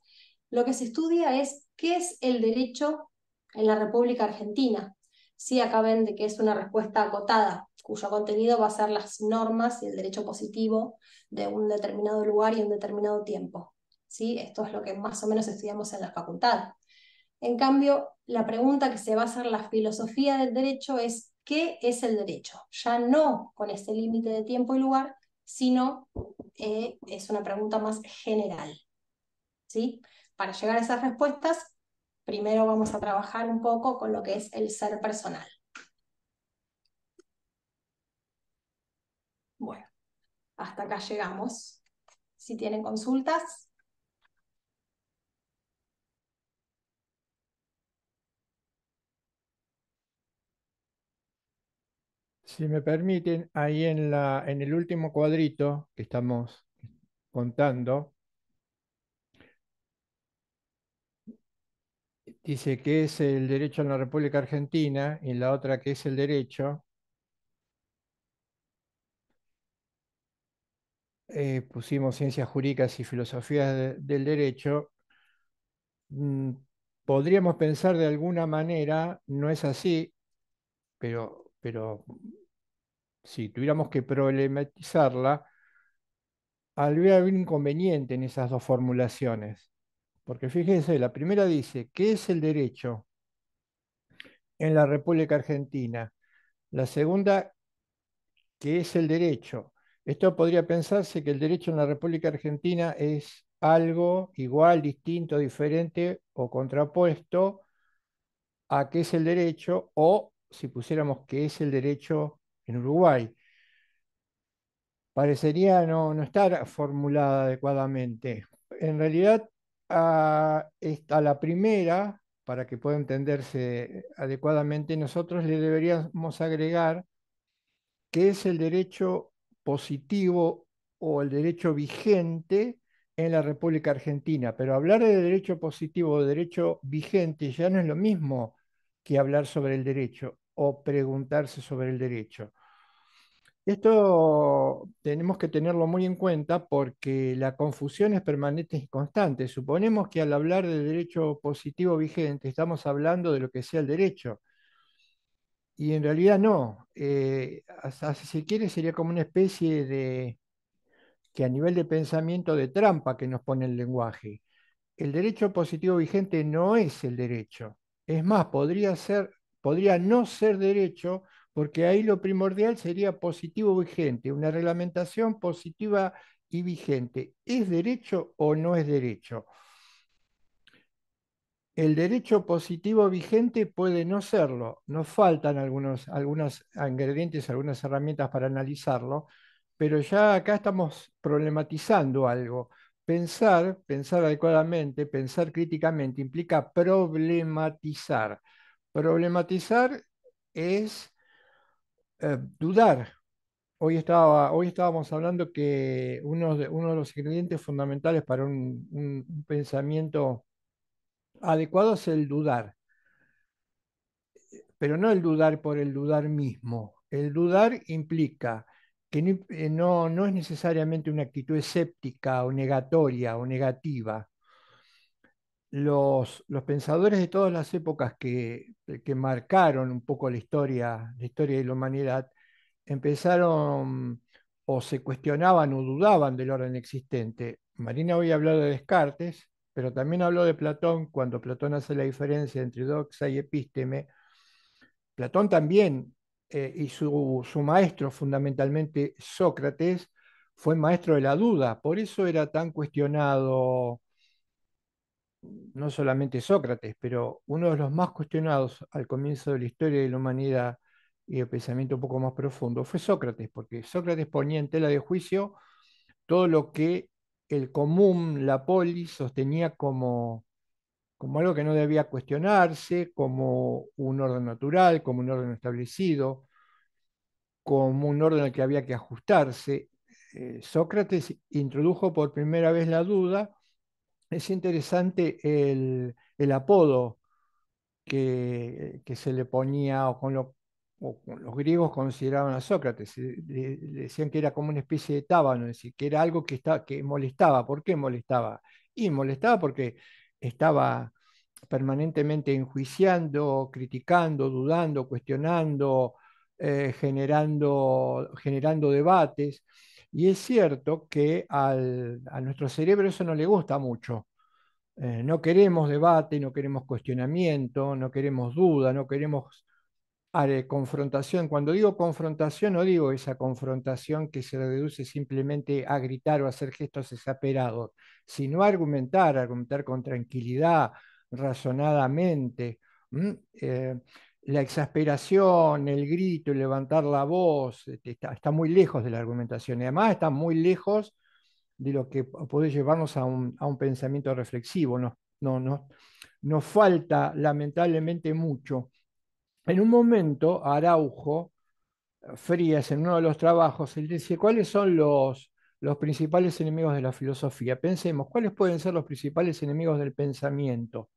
lo que se estudia es qué es el derecho en la República Argentina. Sí, acaben de que es una respuesta acotada, cuyo contenido va a ser las normas y el derecho positivo de un determinado lugar y un determinado tiempo. ¿Sí? Esto es lo que más o menos estudiamos en la facultad. En cambio, la pregunta que se va a hacer la filosofía del derecho es ¿Qué es el derecho? Ya no con este límite de tiempo y lugar, sino eh, es una pregunta más general. ¿sí? Para llegar a esas respuestas, primero vamos a trabajar un poco con lo que es el ser personal. Bueno, hasta acá llegamos. Si tienen consultas. Si me permiten, ahí en, la, en el último cuadrito que estamos contando, dice que es el derecho en la República Argentina y en la otra que es el derecho. Eh, pusimos ciencias jurídicas y filosofías del derecho. Mm, podríamos pensar de alguna manera, no es así, pero, pero si tuviéramos que problematizarla, habría un inconveniente en esas dos formulaciones. Porque fíjense, la primera dice, ¿qué es el derecho en la República Argentina? La segunda, ¿qué es el derecho? Esto podría pensarse que el derecho en la República Argentina es algo igual, distinto, diferente o contrapuesto a qué es el derecho o si pusiéramos qué es el derecho en Uruguay. Parecería no, estar formulada adecuadamente. En realidad, a, la primera, para que pueda entenderse adecuadamente, nosotros le deberíamos agregar que es el derecho positivo o el derecho vigente en la República Argentina. Pero hablar de derecho positivo o derecho vigente ya no es lo mismo que hablar sobre el derecho o preguntarse sobre el derecho. Esto tenemos que tenerlo muy en cuenta porque la confusión es permanente y constante. Suponemos que al hablar del derecho positivo vigente estamos hablando de lo que sea el derecho. Y en realidad no. Eh, si quiere, sería como una especie de, que a nivel de pensamiento, de trampa que nos pone el lenguaje. El derecho positivo vigente no es el derecho. Es más, podría, ser, podría no ser derecho porque ahí lo primordial sería positivo vigente, una reglamentación positiva y vigente. ¿Es derecho o no es derecho? El derecho positivo vigente puede no serlo. Nos faltan algunos, algunos ingredientes, algunas herramientas para analizarlo, pero ya acá estamos problematizando algo. Pensar, pensar adecuadamente, pensar críticamente implica problematizar. Problematizar es eh, dudar. Hoy, estaba, hoy estábamos hablando que uno de, los ingredientes fundamentales para un, pensamiento adecuado es el dudar. Pero no el dudar por el dudar mismo. El dudar implica que eh, no es necesariamente una actitud escéptica o negatoria o negativa, los, pensadores de todas las épocas que, eh, marcaron un poco la historia, historia de la humanidad, empezaron o se cuestionaban o dudaban del orden existente. Marina hoy habló de Descartes, pero también habló de Platón cuando Platón hace la diferencia entre doxa y epísteme. Platón también eh, y su, su, maestro, fundamentalmente Sócrates, fue maestro de la duda, por eso era tan cuestionado no solamente Sócrates, pero uno de los más cuestionados al comienzo de la historia de la humanidad y el pensamiento un poco más profundo fue Sócrates, porque Sócrates ponía en tela de juicio todo lo que el común, la polis, sostenía como, como algo que no debía cuestionarse, como un orden natural, como un orden establecido, como un orden al que había que ajustarse. Eh, Sócrates introdujo por primera vez la duda es interesante el, apodo que, se le ponía o con los griegos consideraban a Sócrates. Eh, le, decían que era como una especie de tábano, es decir, que era algo que, molestaba. ¿Por qué molestaba? Y molestaba porque estaba permanentemente enjuiciando, criticando, dudando, cuestionando, eh, generando, generando debates. Y es cierto que a nuestro cerebro eso no le gusta mucho. Eh, no queremos debate, no queremos cuestionamiento, no queremos duda, no queremos confrontación. Cuando digo confrontación, no digo esa confrontación que se reduce simplemente a gritar o hacer gestos exasperados, sino argumentar, argumentar con tranquilidad, razonadamente la exasperación, el grito, el levantar la voz, este, está, muy lejos de la argumentación y además está muy lejos de lo que puede llevarnos a un, pensamiento reflexivo. Nos, no, no, nos falta lamentablemente mucho. En un momento, Araujo, Frías, en uno de los trabajos, él decía ¿cuáles son los, los principales enemigos de la filosofía? Pensemos, ¿cuáles pueden ser los principales enemigos del pensamiento?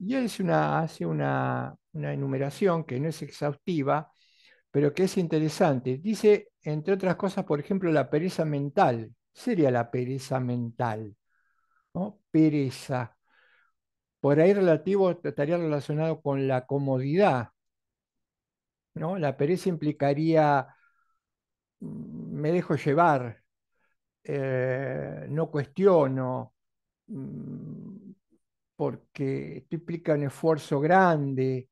Y él una, hace una, una enumeración que no es exhaustiva, pero que es interesante. Dice, entre otras cosas, por ejemplo, la pereza mental. Sería la pereza mental. Pereza. Por ahí relativo estaría relacionado con la comodidad. ¿no? La pereza implicaría mm, me dejo llevar, eh, no cuestiono, mm, porque esto implica un esfuerzo grande,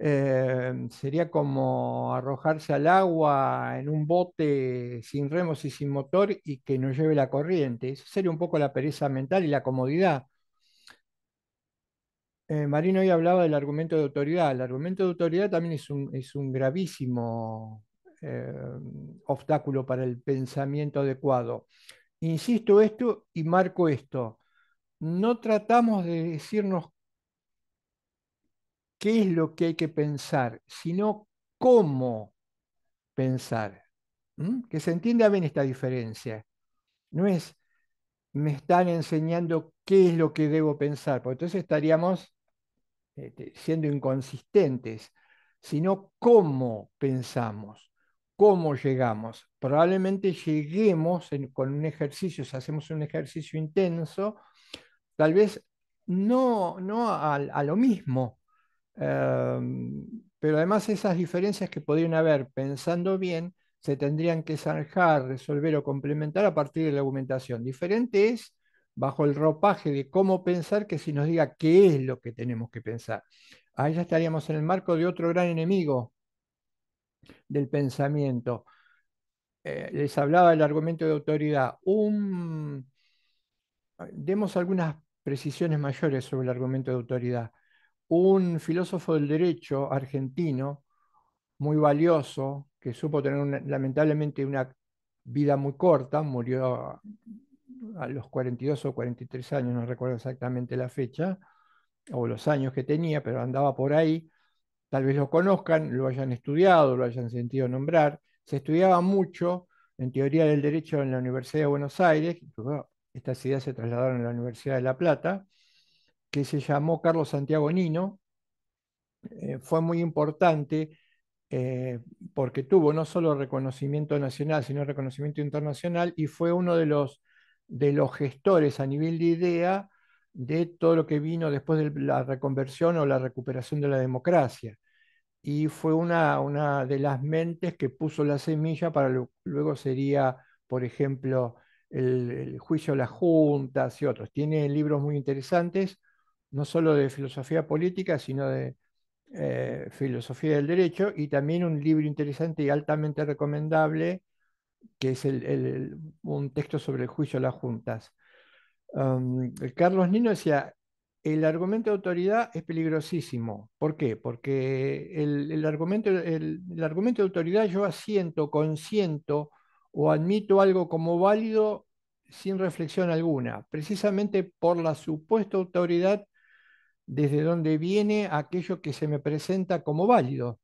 eh, sería como arrojarse al agua en un bote sin remos y sin motor y que nos lleve la corriente. Eso sería un poco la pereza mental y la comodidad. Eh, Marino hoy hablaba del argumento de autoridad. El argumento de autoridad también es un, gravísimo eh, obstáculo para el pensamiento adecuado. Insisto esto y marco esto. No tratamos de decirnos qué es lo que hay que pensar, sino cómo pensar. Que se entienda bien esta diferencia. No es, me están enseñando qué es lo que debo pensar, porque entonces estaríamos este, siendo inconsistentes, sino cómo pensamos, cómo llegamos. Probablemente lleguemos con un ejercicio, si hacemos un ejercicio intenso, tal vez no, no a lo mismo, Em, pero además esas diferencias que podrían haber, pensando bien, se tendrían que zanjar, resolver o complementar a partir de la argumentación. Diferente es bajo el ropaje de cómo pensar que si nos diga qué es lo que tenemos que pensar. Ahí ya estaríamos en el marco de otro gran enemigo del pensamiento. Eh, les hablaba del argumento de autoridad. Un... Demos algunas precisiones mayores sobre el argumento de autoridad un filósofo del derecho argentino muy valioso, que supo tener lamentablemente una vida muy corta, murió a los 42 o 43 años, no recuerdo exactamente la fecha o los años que tenía, pero andaba por ahí. Tal vez lo conozcan, lo hayan estudiado, lo hayan sentido nombrar. Se estudiaba mucho en teoría del derecho en la Universidad de Buenos Aires. Estas ideas se trasladaron a la Universidad de La Plata que se llamó Carlos Santiago Nino. Eh, fue muy importante eh, porque tuvo no solo reconocimiento nacional, sino reconocimiento internacional y fue uno de los, de los gestores a nivel de idea de todo lo que vino después de la reconversión o la recuperación de la democracia. Y fue una, de las mentes que puso la semilla para lo luego sería, por ejemplo, el, juicio de las juntas y otros. Tiene libros muy interesantes no solo de filosofía política, sino de eh, filosofía del derecho, y también un libro interesante y altamente recomendable, que es un texto sobre el juicio a las juntas. Um, Carlos Nino decía, el argumento de autoridad es peligrosísimo. ¿Por qué? Porque el, argumento, el, el, argumento de autoridad yo asiento, consiento o admito algo como válido sin reflexión alguna, precisamente por la supuesta autoridad desde donde viene aquello que se me presenta como válido.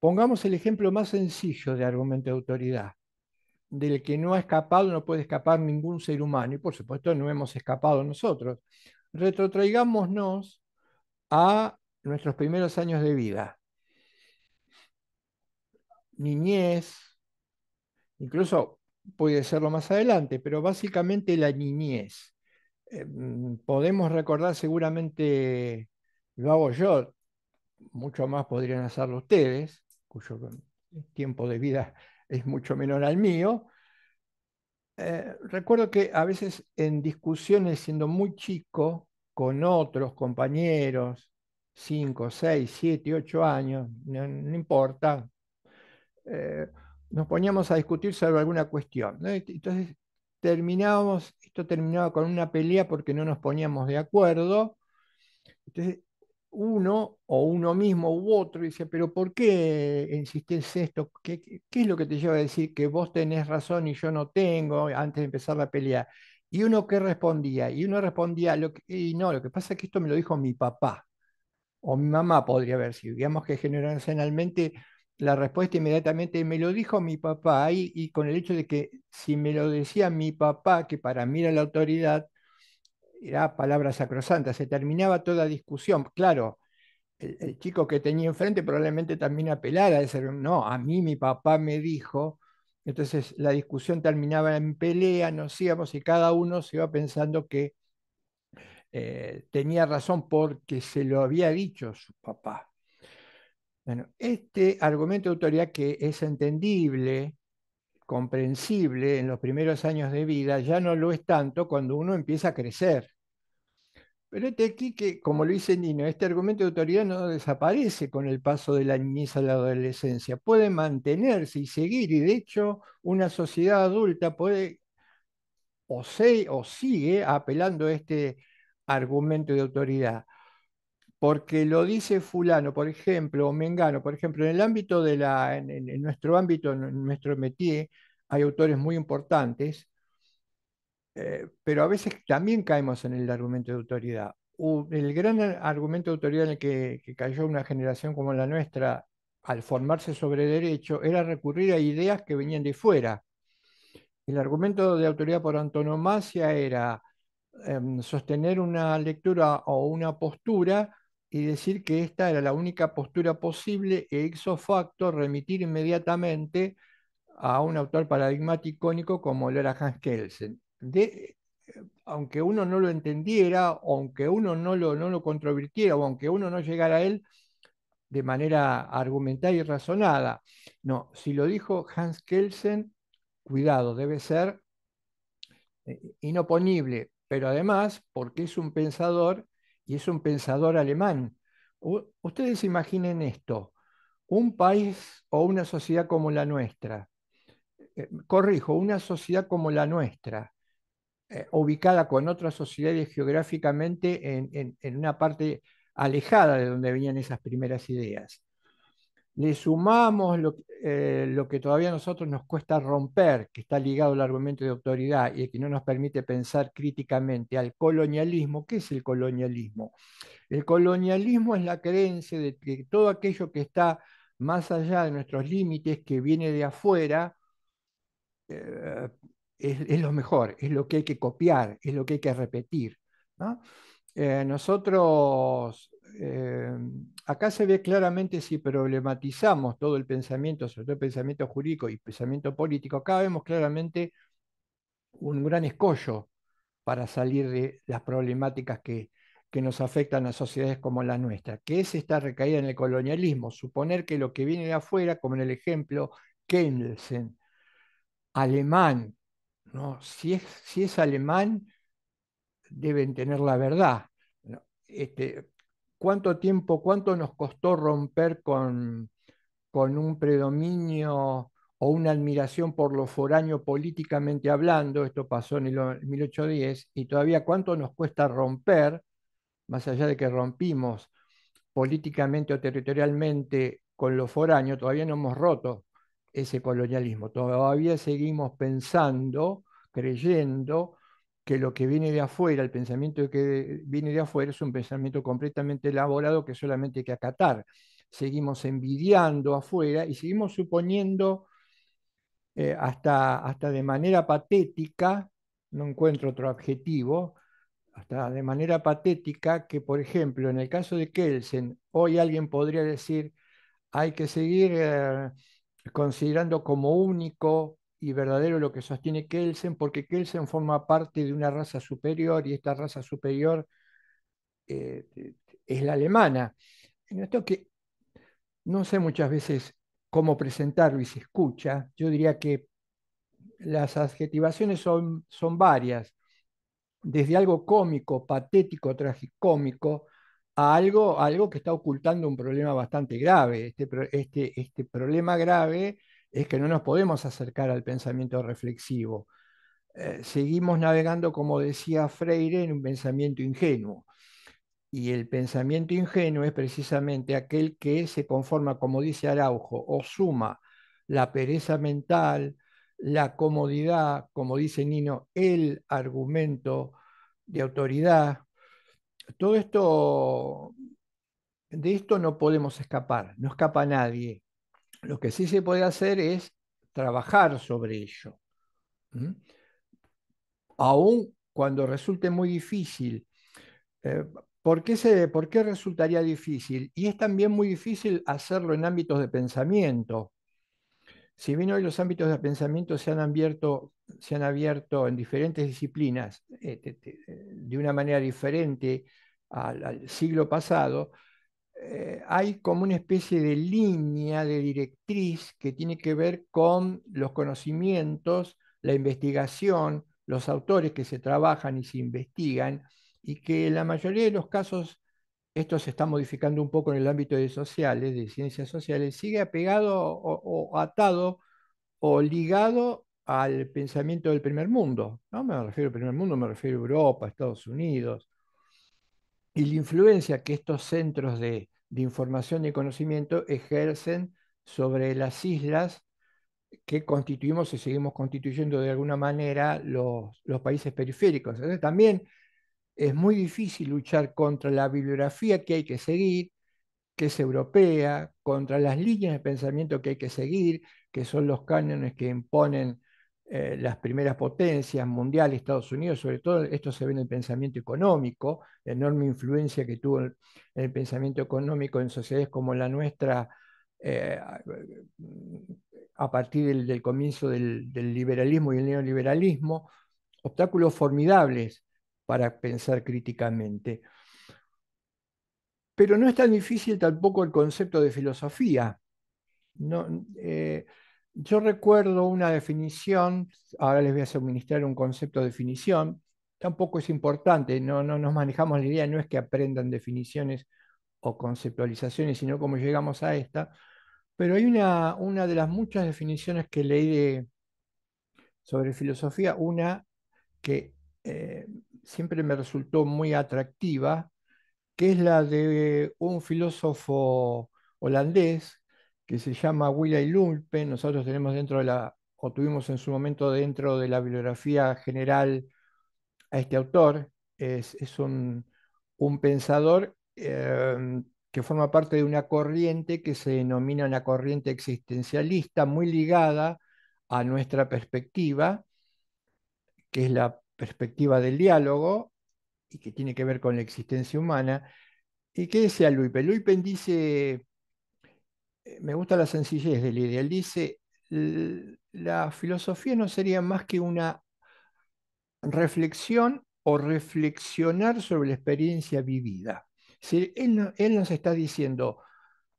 Pongamos el ejemplo más sencillo de argumento de autoridad, del que no ha escapado, no puede escapar ningún ser humano, y por supuesto no hemos escapado nosotros. Retrotraigámonos a nuestros primeros años de vida, niñez, incluso puede serlo más adelante, pero básicamente la niñez. Eh, mm, podemos recordar seguramente, lo hago yo, mucho más podrían hacerlo ustedes, cuyo tiempo de vida es mucho menor al mío. Eh, recuerdo que a veces en discusiones, siendo muy chico, con otros compañeros, 5, 6, 7, 8 años, no, importa, eh, nos poníamos a discutir sobre alguna cuestión. Entonces, terminábamos, esto terminaba con una pelea porque no nos poníamos de acuerdo. Entonces, uno o uno mismo u otro dice, pero ¿por qué insistís esto? ¿Qué, es lo que te lleva a decir que vos tenés razón y yo no tengo antes de empezar la pelea? Y uno qué respondía, y uno respondía, y no, lo que pasa es que esto me lo dijo mi papá o mi mamá podría haber si Digamos que generacionalmente la respuesta inmediatamente me lo dijo mi papá y, con el hecho de que si me lo decía mi papá, que para mí era la autoridad, era palabra sacrosanta, se terminaba toda discusión. Claro, el, chico que tenía enfrente probablemente también apelara, decir, no, a mí mi papá me dijo, entonces la discusión terminaba en pelea, nos íbamos y cada uno se iba pensando que eh, tenía razón porque se lo había dicho su papá. Bueno, este argumento de autoridad que es entendible, comprensible en los primeros años de vida, ya no lo es tanto cuando uno empieza a crecer. Pero este aquí, como lo dice Nino, este argumento de autoridad no desaparece con el paso de la niñez a la adolescencia, puede mantenerse y seguir, y de hecho una sociedad adulta puede o, o sigue apelando a este argumento de autoridad porque lo dice fulano, por ejemplo, o mengano, por ejemplo, en el ámbito de la, en, nuestro ámbito, en nuestro métier, hay autores muy importantes, eh, pero a veces también caemos en el argumento de autoridad. el gran argumento de autoridad en el que cayó una generación como la nuestra al formarse sobre derecho era recurrir a ideas que venían de fuera. El argumento de autoridad por antonomasia era em, sostener una lectura o una postura y decir que esta era la única postura posible e ex facto remitir inmediatamente a un autor paradigmático icónico como era Hans Kelsen. Eh, aunque uno no lo entendiera, aunque uno no lo, no lo controvirtiera, o aunque uno no llegara a él de manera argumental y razonada. No, si lo dijo Hans Kelsen, cuidado, debe ser eh, inoponible, pero además porque es un pensador y es un pensador alemán. ustedes imaginen esto, un país o una sociedad como la nuestra, eh, corrijo, una sociedad como la nuestra, eh, ubicada con otras sociedades geográficamente en una parte alejada de donde venían esas primeras ideas le sumamos eh, lo, que todavía a nosotros nos cuesta romper, que está ligado al argumento de autoridad y que no nos permite pensar críticamente al colonialismo. ¿Qué es el colonialismo? El colonialismo es la creencia de que todo aquello que está más allá de nuestros límites, que viene de afuera, eh, es, lo mejor, es lo que hay que copiar, es lo que hay que repetir. Eh, nosotros eh, acá se ve claramente si problematizamos todo el pensamiento, sobre todo el pensamiento jurídico y pensamiento político, acá vemos claramente un gran escollo para salir de las problemáticas que, nos afectan a sociedades como la nuestra, que es esta recaída en el colonialismo, suponer que lo que viene de afuera, como en el ejemplo Kendelsen, alemán, ¿no? si, es, si es alemán, deben tener la verdad. Este, cuánto tiempo, cuánto nos costó romper con, con un predominio o una admiración por lo foráneo políticamente hablando, esto pasó en el 1810, y todavía cuánto nos cuesta romper, más allá de que rompimos políticamente o territorialmente con lo foráneo, todavía no hemos roto ese colonialismo, todavía seguimos pensando, creyendo que lo que viene de afuera, el pensamiento que viene de afuera es un pensamiento completamente elaborado que solamente hay que acatar. Seguimos envidiando afuera y seguimos suponiendo eh, hasta, hasta de manera patética, no encuentro otro adjetivo, hasta de manera patética que, por ejemplo, en el caso de Kelsen, hoy alguien podría decir, hay que seguir eh, considerando como único y verdadero lo que sostiene Kelsen, porque Kelsen forma parte de una raza superior y esta raza superior eh, es la alemana. Esto que no sé muchas veces cómo presentarlo y se escucha, yo diría que las adjetivaciones son, son varias, desde algo cómico, patético, tragicómico, a algo, algo que está ocultando un problema bastante grave. este, este, este problema grave es que no nos podemos acercar al pensamiento reflexivo. Eh, seguimos navegando, como decía Freire, en un pensamiento ingenuo. Y el pensamiento ingenuo es precisamente aquel que se conforma, como dice Araujo, o suma la pereza mental, la comodidad, como dice Nino, el argumento de autoridad. Todo esto, de esto no podemos escapar, no escapa nadie. Lo que sí se puede hacer es trabajar sobre ello. Aún cuando resulte muy difícil. Eh, ¿por, qué se, ¿Por qué resultaría difícil? Y es también muy difícil hacerlo en ámbitos de pensamiento. Si bien hoy los ámbitos de pensamiento se han abierto, se han abierto en diferentes disciplinas eh, eh, de, una manera diferente al siglo pasado, eh, hay como una especie de línea, de directriz que tiene que ver con los conocimientos, la investigación, los autores que se trabajan y se investigan, y que en la mayoría de los casos, esto se está modificando un poco en el ámbito de sociales, de ciencias sociales, sigue apegado o, o atado o ligado al pensamiento del primer mundo. No me refiero al primer mundo, me refiero a Europa, Estados Unidos, y la influencia que estos centros de, información y conocimiento ejercen sobre las islas que constituimos y seguimos constituyendo de alguna manera los, los, países periféricos. Entonces también es muy difícil luchar contra la bibliografía que hay que seguir, que es europea, contra las líneas de pensamiento que hay que seguir, que son los cánones que imponen eh, las primeras potencias mundiales, Estados Unidos, sobre todo esto se ve en el pensamiento económico, la enorme influencia que tuvo el pensamiento económico en sociedades como la nuestra eh, a partir del, comienzo del, liberalismo y el neoliberalismo, obstáculos formidables para pensar críticamente. Pero no es tan difícil tampoco el concepto de filosofía. No, eh, yo recuerdo una definición, ahora les voy a suministrar un concepto de definición, tampoco es importante, no, no nos manejamos la idea, no es que aprendan definiciones o conceptualizaciones, sino cómo llegamos a esta, pero hay una, de las muchas definiciones que leí de, sobre filosofía, una que eh, siempre me resultó muy atractiva, que es la de un filósofo holandés que se llama Willa y Lulpe. Nosotros tenemos dentro de la, o tuvimos en su momento dentro de la bibliografía general a este autor. Es, un, pensador em, que forma parte de una corriente que se denomina una corriente existencialista muy ligada a nuestra perspectiva, que es la perspectiva del diálogo y que tiene que ver con la existencia humana. ¿Y qué decía Lulpen. Lulpen dice eh, me gusta la sencillez de Lidia. Él Dice, la filosofía no sería más que una reflexión o reflexionar sobre la experiencia vivida. él, él nos está diciendo,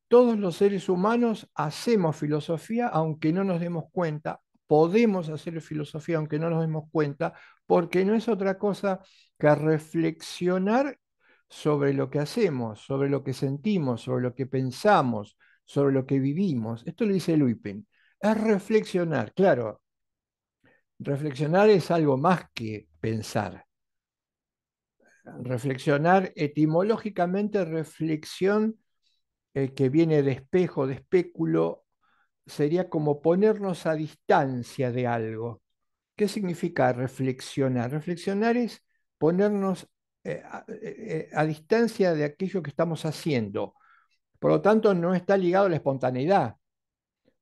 todos los seres humanos hacemos filosofía aunque no nos demos cuenta, podemos hacer filosofía aunque no nos demos cuenta, porque no es otra cosa que reflexionar sobre lo que hacemos, sobre lo que sentimos, sobre lo que pensamos, sobre lo que vivimos. Esto lo dice Lupin. Es reflexionar, claro. Reflexionar es algo más que pensar. Reflexionar etimológicamente, reflexión eh, que viene de espejo, de espéculo, sería como ponernos a distancia de algo. ¿Qué significa reflexionar? Reflexionar es ponernos eh, eh, a distancia de aquello que estamos haciendo por lo tanto, no está ligado a la espontaneidad.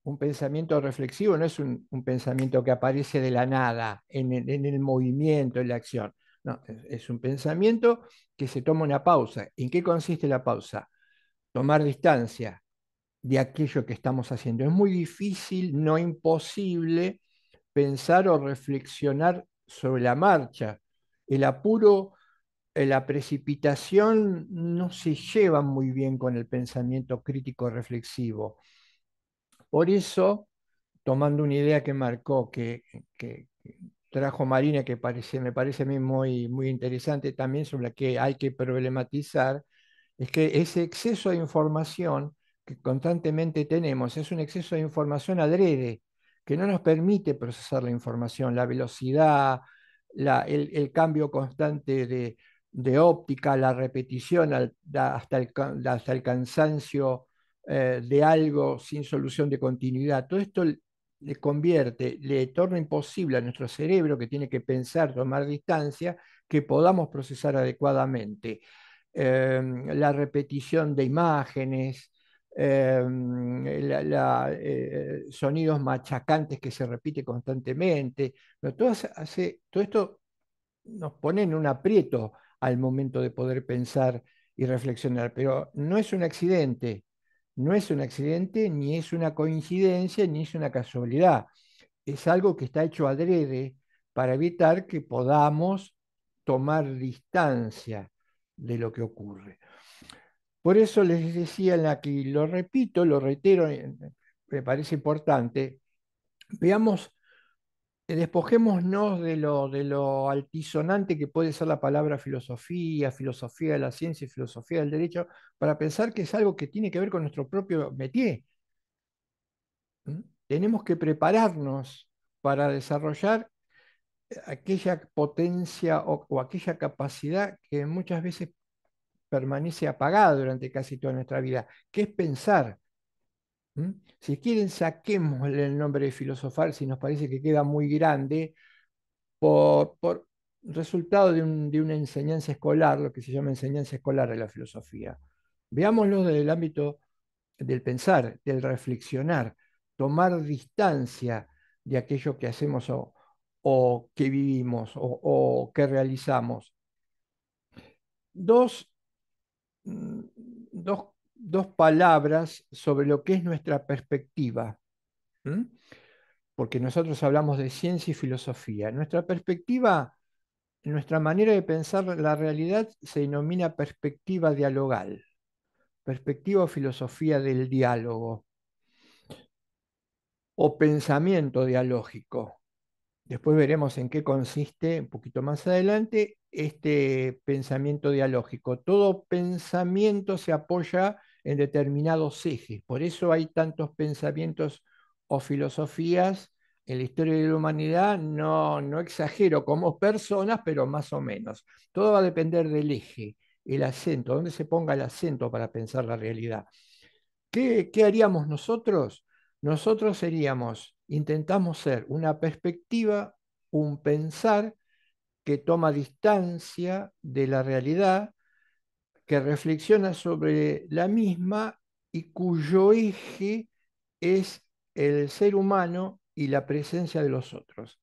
Un pensamiento reflexivo no es un, pensamiento que aparece de la nada, en el, en el movimiento, en la acción. No, es un pensamiento que se toma una pausa. ¿En qué consiste la pausa? Tomar distancia de aquello que estamos haciendo. Es muy difícil, no imposible, pensar o reflexionar sobre la marcha. El apuro eh, la precipitación no se lleva muy bien con el pensamiento crítico reflexivo. Por eso, tomando una idea que marcó, que, trajo Marina, que parece, me parece a mí muy, muy interesante también, sobre la que hay que problematizar, es que ese exceso de información que constantemente tenemos es un exceso de información adrede, que no nos permite procesar la información, la velocidad, el cambio constante de, de óptica, la repetición hasta, el, el cansancio eh, de algo sin solución de continuidad. Todo esto le convierte, le torna imposible a nuestro cerebro, que tiene que pensar, tomar distancia, que podamos procesar adecuadamente. Em, la repetición de imágenes, em, eh, sonidos machacantes que se repite constantemente. todo esto nos pone en un aprieto al momento de poder pensar y reflexionar. Pero no es un accidente, no es un accidente, ni es una coincidencia, ni es una casualidad. Es algo que está hecho adrede para evitar que podamos tomar distancia de lo que ocurre. Por eso les decía aquí, la que, lo repito, lo reitero, eh, me parece importante, veamos eh, despojémonos de lo, altisonante que puede ser la palabra filosofía, filosofía de la ciencia y filosofía del derecho, para pensar que es algo que tiene que ver con nuestro propio métier. ¿Mm? Tenemos que prepararnos para desarrollar eh, aquella potencia o, o, aquella capacidad que muchas veces permanece apagada durante casi toda nuestra vida, que es pensar, si quieren, saquemos el nombre de filosofar si nos parece que queda muy grande por, resultado de, una enseñanza escolar, lo que se llama enseñanza escolar de la filosofía. Veámoslo desde el ámbito del pensar, del reflexionar, tomar distancia de aquello que hacemos o, que vivimos o, que realizamos. Dos, mm, dos dos palabras sobre lo que es nuestra perspectiva, ¿Mm? porque nosotros hablamos de ciencia y filosofía. Nuestra perspectiva, nuestra manera de pensar la realidad se denomina perspectiva dialogal, perspectiva o filosofía del diálogo, o pensamiento dialógico. Después veremos en qué consiste un poquito más adelante este pensamiento dialógico. Todo pensamiento se apoya en determinados ejes. Por eso hay tantos pensamientos o filosofías en la historia de la humanidad. No, no exagero como personas, pero más o menos. Todo va a depender del eje, el acento, dónde se ponga el acento para pensar la realidad. ¿Qué, qué haríamos nosotros? Nosotros seríamos, intentamos ser una perspectiva, un pensar, que toma distancia de la realidad, que reflexiona sobre la misma y cuyo eje es el ser humano y la presencia de los otros.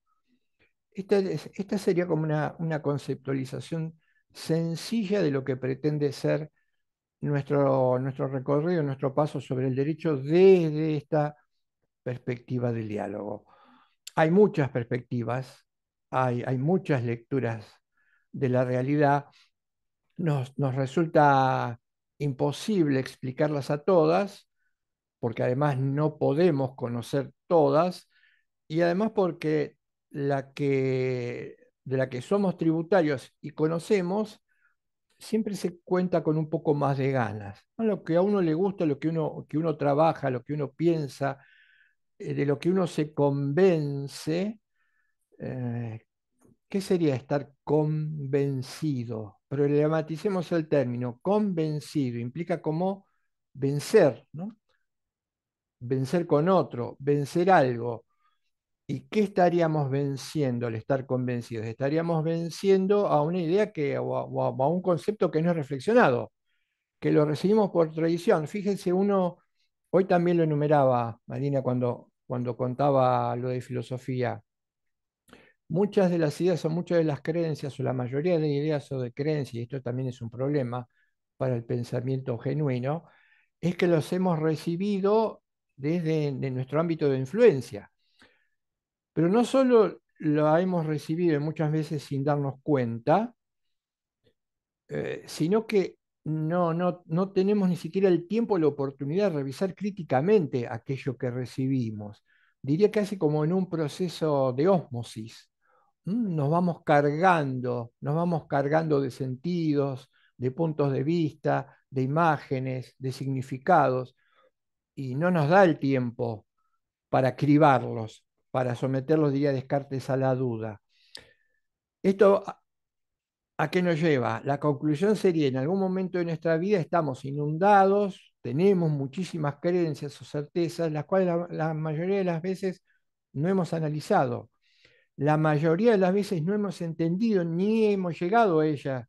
Esta, sería como una, una, conceptualización sencilla de lo que pretende ser nuestro, nuestro recorrido, nuestro paso sobre el derecho desde esta perspectiva del diálogo. Hay muchas perspectivas hay, muchas lecturas de la realidad, nos, resulta imposible explicarlas a todas, porque además no podemos conocer todas, y además porque la que, de la que somos tributarios y conocemos, siempre se cuenta con un poco más de ganas. Lo que a uno le gusta, lo que que uno trabaja, lo que uno piensa, eh, de lo que uno se convence, eh, ¿qué sería estar convencido? Problematicemos el término, convencido implica como vencer, ¿no? Vencer con otro, vencer algo. ¿Y qué estaríamos venciendo al estar convencidos? Estaríamos venciendo a una idea que, o a, un concepto que no es reflexionado, que lo recibimos por tradición. Fíjense, uno, hoy también lo enumeraba Marina cuando, cuando contaba lo de filosofía muchas de las ideas o muchas de las creencias o la mayoría de ideas o de creencias, y esto también es un problema para el pensamiento genuino, es que los hemos recibido desde nuestro ámbito de influencia. Pero no solo lo hemos recibido muchas veces sin darnos cuenta, eh, sino que no, tenemos ni siquiera el tiempo o la oportunidad de revisar críticamente aquello que recibimos. Diría casi como en un proceso de ósmosis. Mm, nos vamos cargando, nos vamos cargando de sentidos, de puntos de vista, de imágenes, de significados, y no nos da el tiempo para cribarlos, para someterlos, diría Descartes, a la duda. Esto ¿A qué nos lleva? La conclusión sería, en algún momento de nuestra vida estamos inundados, tenemos muchísimas creencias o certezas, las cuales la mayoría de las veces no hemos analizado la mayoría de las veces no hemos entendido ni hemos llegado a ella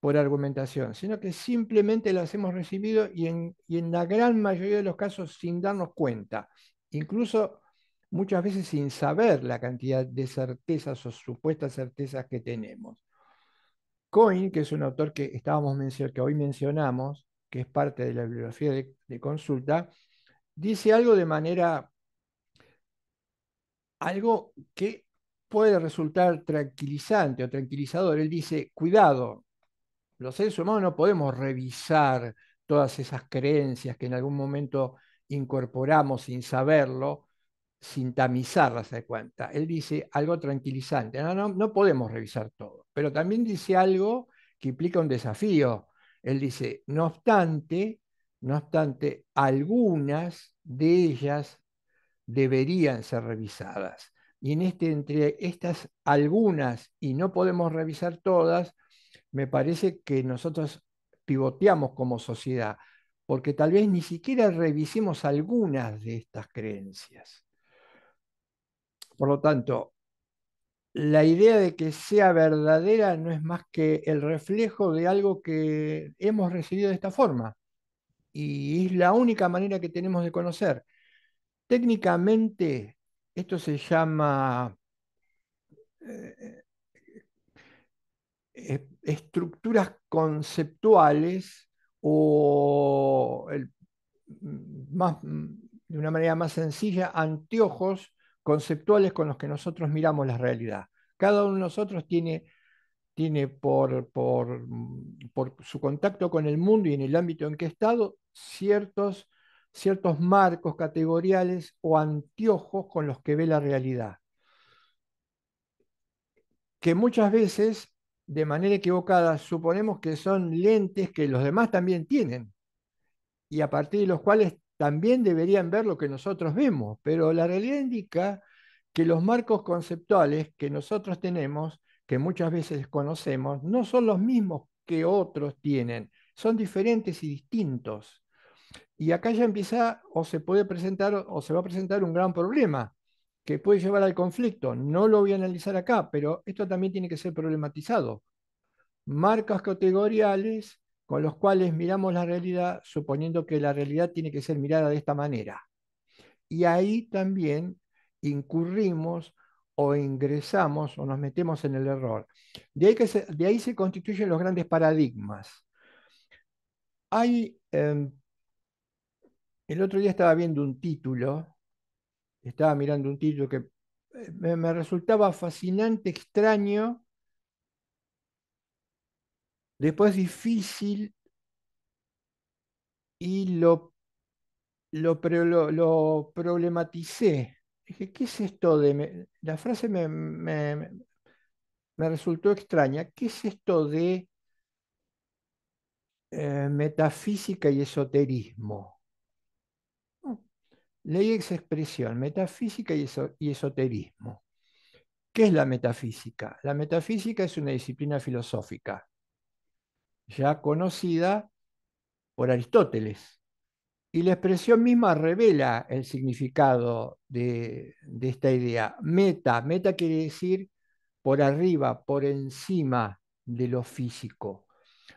por argumentación, sino que simplemente las hemos recibido y en, la gran mayoría de los casos sin darnos cuenta, incluso muchas veces sin saber la cantidad de certezas o supuestas certezas que tenemos. Coin, que es un autor que, estábamos que hoy mencionamos, que es parte de la bibliografía de consulta, dice algo de manera, algo que puede resultar tranquilizante o tranquilizador. Él dice, cuidado, los seres humanos no podemos revisar todas esas creencias que en algún momento incorporamos sin saberlo, sin tamizarlas de cuenta. Él dice algo tranquilizante, no, no, podemos revisar todo, pero también dice algo que implica un desafío. Él dice, no obstante, no obstante, algunas de ellas deberían ser revisadas y en este, entre estas algunas, y no podemos revisar todas, me parece que nosotros pivoteamos como sociedad, porque tal vez ni siquiera revisemos algunas de estas creencias. Por lo tanto, la idea de que sea verdadera no es más que el reflejo de algo que hemos recibido de esta forma. Y es la única manera que tenemos de conocer. Técnicamente, esto se llama eh, eh, estructuras conceptuales o mm, mm, de una manera más sencilla, anteojos conceptuales con los que nosotros miramos la realidad. Cada uno de nosotros tiene, tiene por, por mm, su contacto con el mundo y en el ámbito en que ha estado ciertos ciertos marcos categoriales o anteojos con los que ve la realidad, que muchas veces, de manera equivocada, suponemos que son lentes que los demás también tienen y a partir de los cuales también deberían ver lo que nosotros vemos, pero la realidad indica que los marcos conceptuales que nosotros tenemos, que muchas veces conocemos, no son los mismos que otros tienen, son diferentes y distintos. Y acá ya empieza o se puede presentar o se va a presentar un gran problema que puede llevar al conflicto. No lo voy a analizar acá, pero esto también tiene que ser problematizado. Marcas categoriales con los cuales miramos la realidad suponiendo que la realidad tiene que ser mirada de esta manera. Y ahí también incurrimos o ingresamos o nos metemos en el error. De ahí, que se, ahí se constituyen los grandes paradigmas. Hay em, el otro día estaba viendo un título, estaba mirando un título que eh, me, resultaba fascinante, extraño, después difícil y lo, lo, problematicé. Dije, ¿qué es esto de...? La frase me, resultó extraña. ¿Qué es esto de eh, metafísica y esoterismo? ley expresión, metafísica y, esoterismo. ¿Qué es la metafísica? La metafísica es una disciplina filosófica, ya conocida por Aristóteles. Y la expresión misma revela el significado de, de esta idea. Meta, meta quiere decir por arriba, por encima de lo físico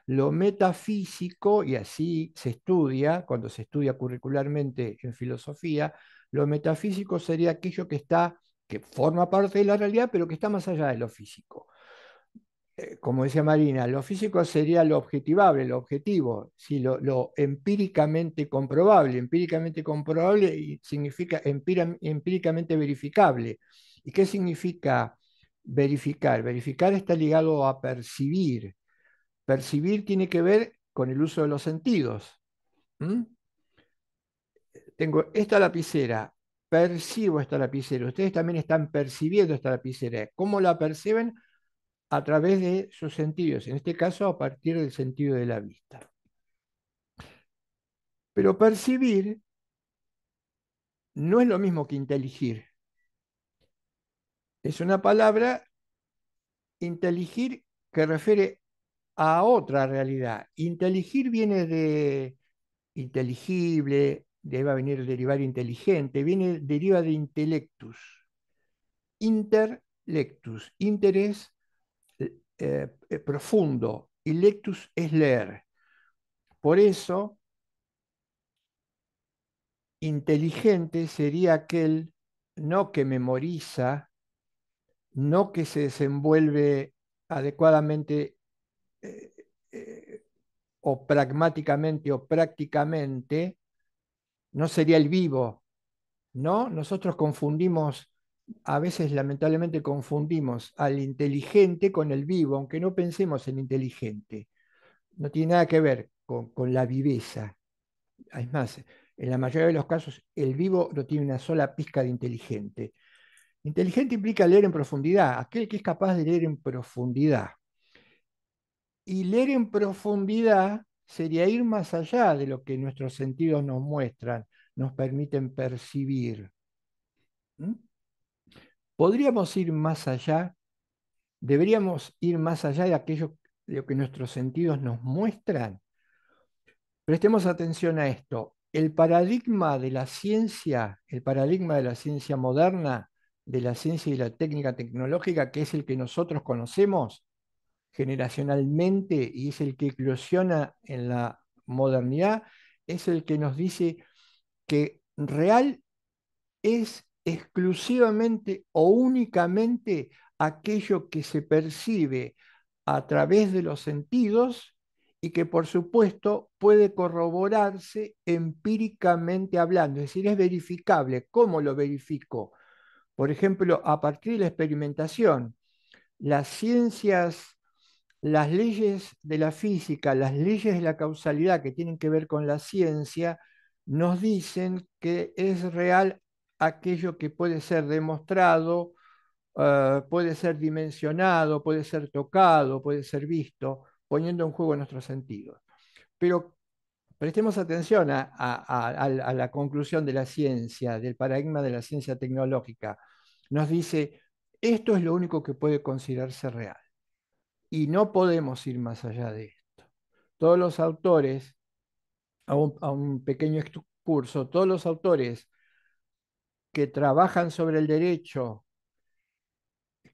lo metafísico, y así se estudia, cuando se estudia curricularmente en filosofía, lo metafísico sería aquello que está, que forma parte de la realidad, pero que está más allá de lo físico. Eh, como decía Marina, lo físico sería lo objetivable, lo objetivo, si lo, empíricamente comprobable. Empíricamente comprobable significa empíricamente verificable. ¿Y qué significa verificar? Verificar está ligado a percibir, Percibir tiene que ver con el uso de los sentidos. ¿Mm? Tengo esta lapicera, percibo esta lapicera. Ustedes también están percibiendo esta lapicera. ¿Cómo la perciben? A través de sus sentidos, en este caso a partir del sentido de la vista. Pero percibir no es lo mismo que inteligir. Es una palabra, inteligir, que refiere a otra realidad. Inteligir viene de inteligible, debe venir el derivar inteligente, viene, deriva de intellectus. Interlectus, interés eh, eh, eh, profundo, y lectus es leer. Por eso, inteligente sería aquel no que memoriza, no que se desenvuelve adecuadamente eh, eh, o pragmáticamente o prácticamente, no sería el vivo, ¿no? Nosotros confundimos, a veces lamentablemente confundimos al inteligente con el vivo, aunque no pensemos en inteligente. No tiene nada que ver con, con la viveza. Es más, en la mayoría de los casos, el vivo no tiene una sola pizca de inteligente. Inteligente implica leer en profundidad, aquel que es capaz de leer en profundidad. Y leer en profundidad sería ir más allá de lo que nuestros sentidos nos muestran, nos permiten percibir. ¿Mm? ¿Podríamos ir más allá? ¿Deberíamos ir más allá de aquello de lo que nuestros sentidos nos muestran? Prestemos atención a esto. El paradigma de la ciencia, el paradigma de la ciencia moderna, de la ciencia y la técnica tecnológica, que es el que nosotros conocemos, generacionalmente y es el que eclosiona en la modernidad, es el que nos dice que real es exclusivamente o únicamente aquello que se percibe a través de los sentidos y que por supuesto puede corroborarse empíricamente hablando, es decir, es verificable. ¿Cómo lo verifico? Por ejemplo, a partir de la experimentación, las ciencias las leyes de la física, las leyes de la causalidad que tienen que ver con la ciencia, nos dicen que es real aquello que puede ser demostrado, eh, puede ser dimensionado, puede ser tocado, puede ser visto, poniendo en juego nuestros sentidos. Pero prestemos atención a, a la conclusión de la ciencia, del paradigma de la ciencia tecnológica. Nos dice, esto es lo único que puede considerarse real y no podemos ir más allá de esto. Todos los autores, a un, pequeño curso, todos los autores que trabajan sobre el derecho,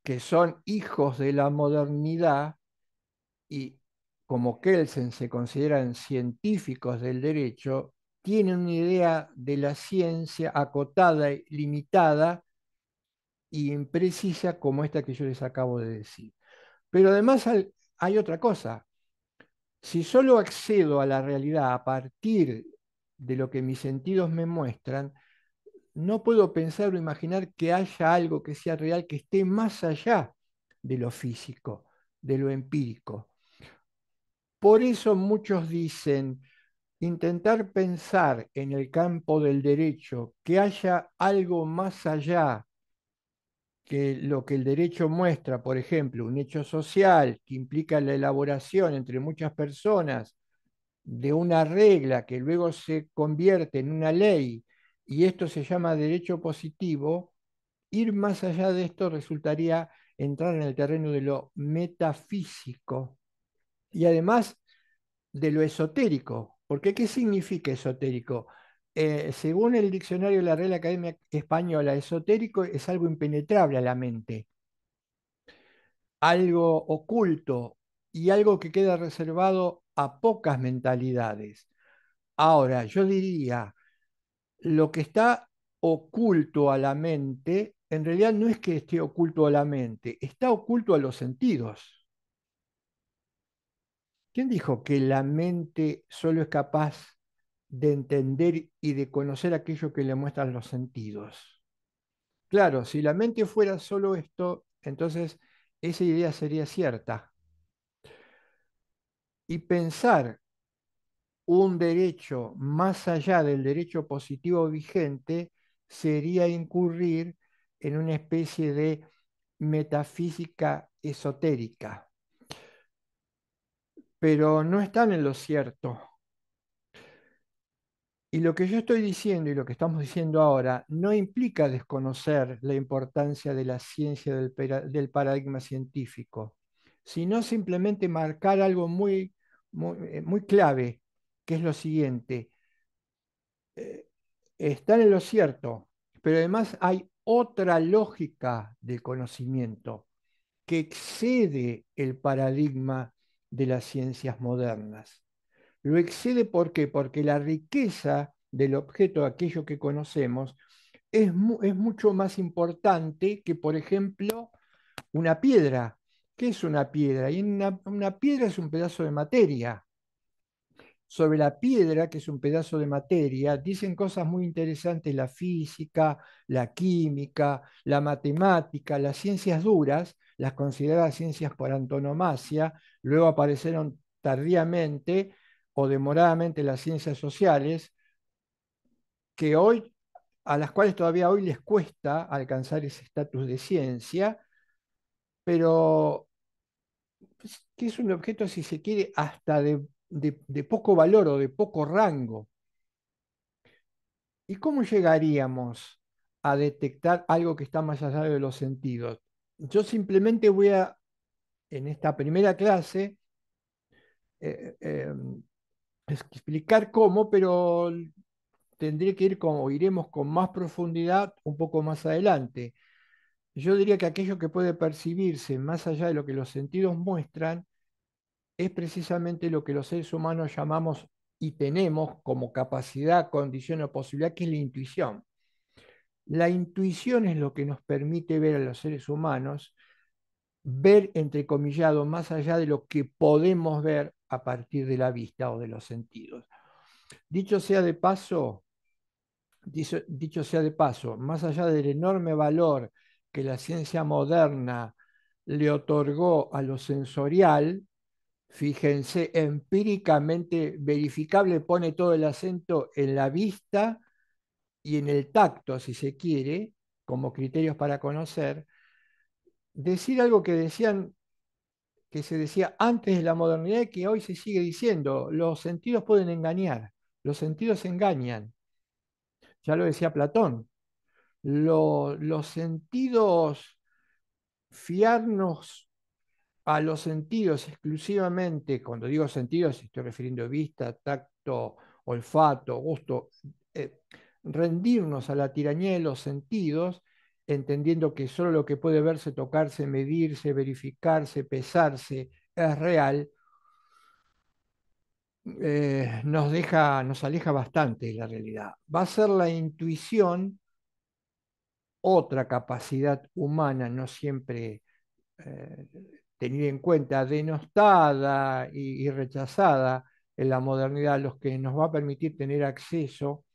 que son hijos de la modernidad y como Kelsen se consideran científicos del derecho, tienen una idea de la ciencia acotada, y limitada y imprecisa como esta que yo les acabo de decir. Pero además hay otra cosa. Si solo accedo a la realidad a partir de lo que mis sentidos me muestran, no puedo pensar o imaginar que haya algo que sea real, que esté más allá de lo físico, de lo empírico. Por eso muchos dicen, intentar pensar en el campo del derecho, que haya algo más allá que lo que el derecho muestra, por ejemplo, un hecho social que implica la elaboración entre muchas personas de una regla que luego se convierte en una ley, y esto se llama derecho positivo, ir más allá de esto resultaría entrar en el terreno de lo metafísico y además de lo esotérico, porque ¿qué significa esotérico? Eh, según el diccionario de la Real Academia Española, esotérico es algo impenetrable a la mente, algo oculto y algo que queda reservado a pocas mentalidades. Ahora, yo diría, lo que está oculto a la mente, en realidad no es que esté oculto a la mente, está oculto a los sentidos. ¿Quién dijo que la mente solo es capaz de entender y de conocer aquello que le muestran los sentidos. Claro, si la mente fuera solo esto, entonces esa idea sería cierta. Y pensar un derecho más allá del derecho positivo vigente sería incurrir en una especie de metafísica esotérica. Pero no están en lo cierto y lo que yo estoy diciendo y lo que estamos diciendo ahora no implica desconocer la importancia de la ciencia del, paradigma científico, sino simplemente marcar algo muy, muy, eh, clave, que es lo siguiente. Eh, estar en lo cierto, pero además hay otra lógica del conocimiento que excede el paradigma de las ciencias modernas. Lo excede ¿por qué? Porque la riqueza del objeto, aquello que conocemos, es, mucho más importante que, por ejemplo, una piedra. ¿Qué es una piedra? Y una piedra es un pedazo de materia. Sobre la piedra, que es un pedazo de materia, dicen cosas muy interesantes la física, la química, la matemática, las ciencias duras, las consideradas ciencias por antonomasia, luego aparecieron tardíamente o demoradamente las ciencias sociales, que hoy, a las cuales todavía hoy les cuesta alcanzar ese estatus de ciencia, pero pues, que es un objeto, si se quiere, hasta de, poco valor o de poco rango. ¿Y cómo llegaríamos a detectar algo que está más allá de los sentidos? Yo simplemente voy a, en esta primera clase, eh, eh, em, explicar cómo, pero tendré que ir como iremos con más profundidad un poco más adelante. Yo diría que aquello que puede percibirse más allá de lo que los sentidos muestran es precisamente lo que los seres humanos llamamos y tenemos como capacidad, condición o posibilidad, que es la intuición. La intuición es lo que nos permite ver a los seres humanos ver, entrecomillado, más allá de lo que podemos ver a partir de la vista o de los sentidos. Dicho sea de paso, dicho, dicho sea de paso, más allá del enorme valor que la ciencia moderna le otorgó a lo sensorial, fíjense, empíricamente verificable pone todo el acento en la vista y en el tacto, si se quiere, como criterios para conocer, decir algo que decían que se decía antes de la modernidad y que hoy se sigue diciendo, los sentidos pueden engañar, los sentidos engañan. Ya lo decía Platón, los sentidos, fiarnos a los sentidos exclusivamente, cuando digo sentidos estoy refiriendo vista, tacto, olfato, gusto, eh, rendirnos a la tiranía de los sentidos entendiendo que solo lo que puede verse, tocarse, medirse, verificarse, pesarse, es real, eh, nos, deja, nos aleja bastante de la realidad. Va a ser la intuición otra capacidad humana, no siempre eh, tenida en cuenta, denostada y, y rechazada en la modernidad, los que nos va a permitir tener acceso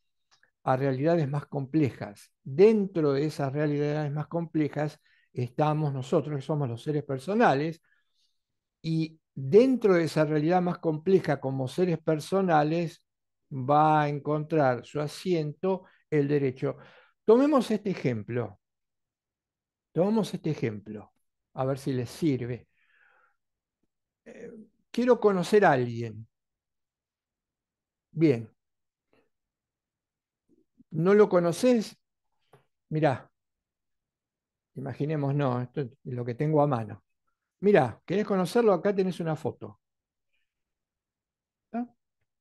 a realidades más complejas. Dentro de esas realidades más complejas estamos nosotros, que somos los seres personales, y dentro de esa realidad más compleja como seres personales va a encontrar su asiento el derecho. Tomemos este ejemplo. Tomemos este ejemplo, a ver si les sirve. Eh, quiero conocer a alguien. Bien, no lo conoces, mirá, imaginemos, no, esto es lo que tengo a mano. Mirá, ¿querés conocerlo? Acá tenés una foto.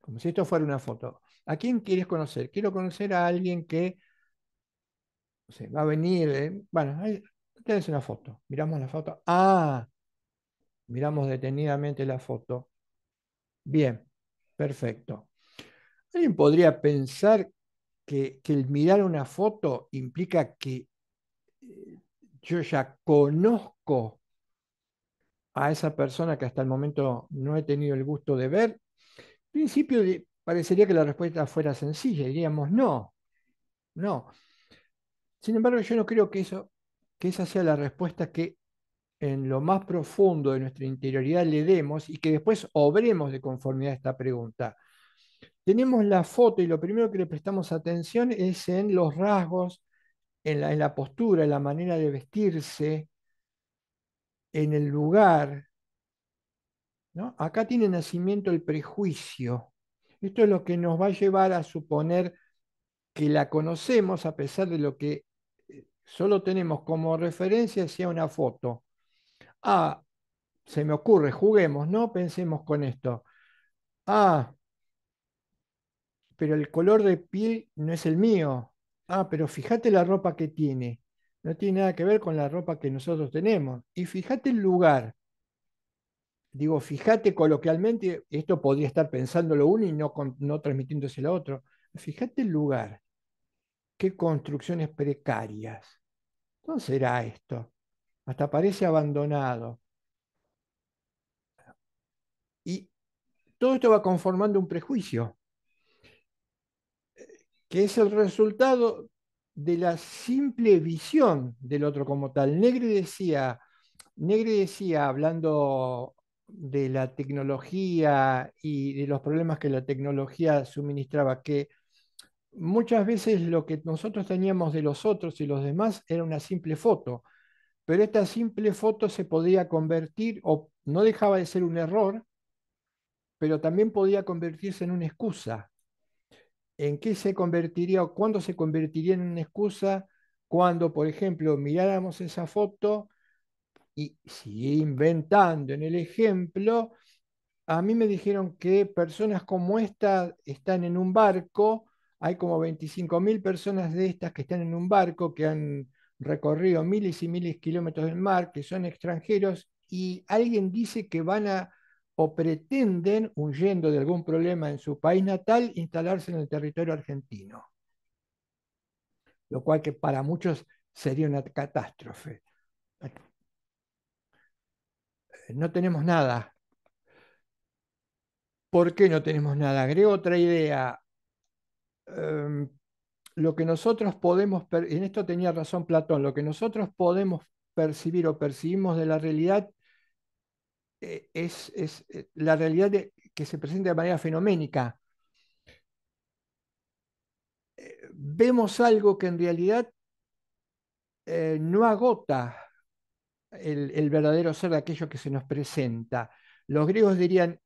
Como si esto fuera una foto. ¿A quién quieres conocer? Quiero conocer a alguien que no va a venir. Eh. bueno, ahí tenés una foto. Miramos la foto. Ah, miramos detenidamente la foto. Bien, perfecto. Alguien podría pensar que, el mirar una foto implica que eh, yo ya conozco a esa persona que hasta el momento no he tenido el gusto de ver, en principio parecería que la respuesta fuera sencilla, diríamos no, no. Sin embargo, yo no creo que, eso, que esa sea la respuesta que en lo más profundo de nuestra interioridad le demos y que después obremos de conformidad a esta pregunta tenemos la foto y lo primero que le prestamos atención es en los rasgos, en la, postura, en la manera de vestirse, en el lugar. Acá tiene nacimiento el prejuicio. Esto es lo que nos va a llevar a suponer que la conocemos a pesar de lo que eh, solo tenemos como referencia hacia una foto. Ah, se me ocurre, juguemos, ¿no? Pensemos con esto. Ah, pero el color de piel no es el mío. Ah, pero fíjate la ropa que tiene. No tiene nada que ver con la ropa que nosotros tenemos. Y fíjate el lugar. Digo, fíjate coloquialmente, esto podría estar pensando lo uno y no, no transmitiéndose lo otro. Fíjate el lugar. Qué construcciones precarias. ¿Dónde será esto? Hasta parece abandonado. Y todo esto va conformando un prejuicio que es el resultado de la simple visión del otro como tal. Negre decía, decía hablando de la tecnología y de los problemas que la tecnología suministraba, que muchas veces lo que nosotros teníamos de los otros y los demás era una simple foto, pero esta simple foto se podía convertir o no dejaba de ser un error, pero también podía convertirse en una excusa en qué se convertiría o cuándo se convertiría en una excusa cuando, por ejemplo, miráramos esa foto y sigue inventando en el ejemplo, a mí me dijeron que personas como esta están en un barco, hay como 25.000 personas de estas que están en un barco, que han recorrido miles y miles de kilómetros del mar, que son extranjeros, y alguien dice que van a o pretenden, huyendo de algún problema en su país natal, instalarse en el territorio argentino. Lo cual que para muchos sería una catástrofe. Eh, no tenemos nada. ¿Por qué no tenemos nada? Agrego otra idea. Em, lo que nosotros podemos, en esto tenía razón Platón, lo que nosotros podemos percibir o percibimos de la realidad eh, es, eh, la realidad que se presenta de manera fenoménica. Eh, vemos algo que en realidad no agota el, verdadero ser de aquello que se nos presenta. Los griegos dirían,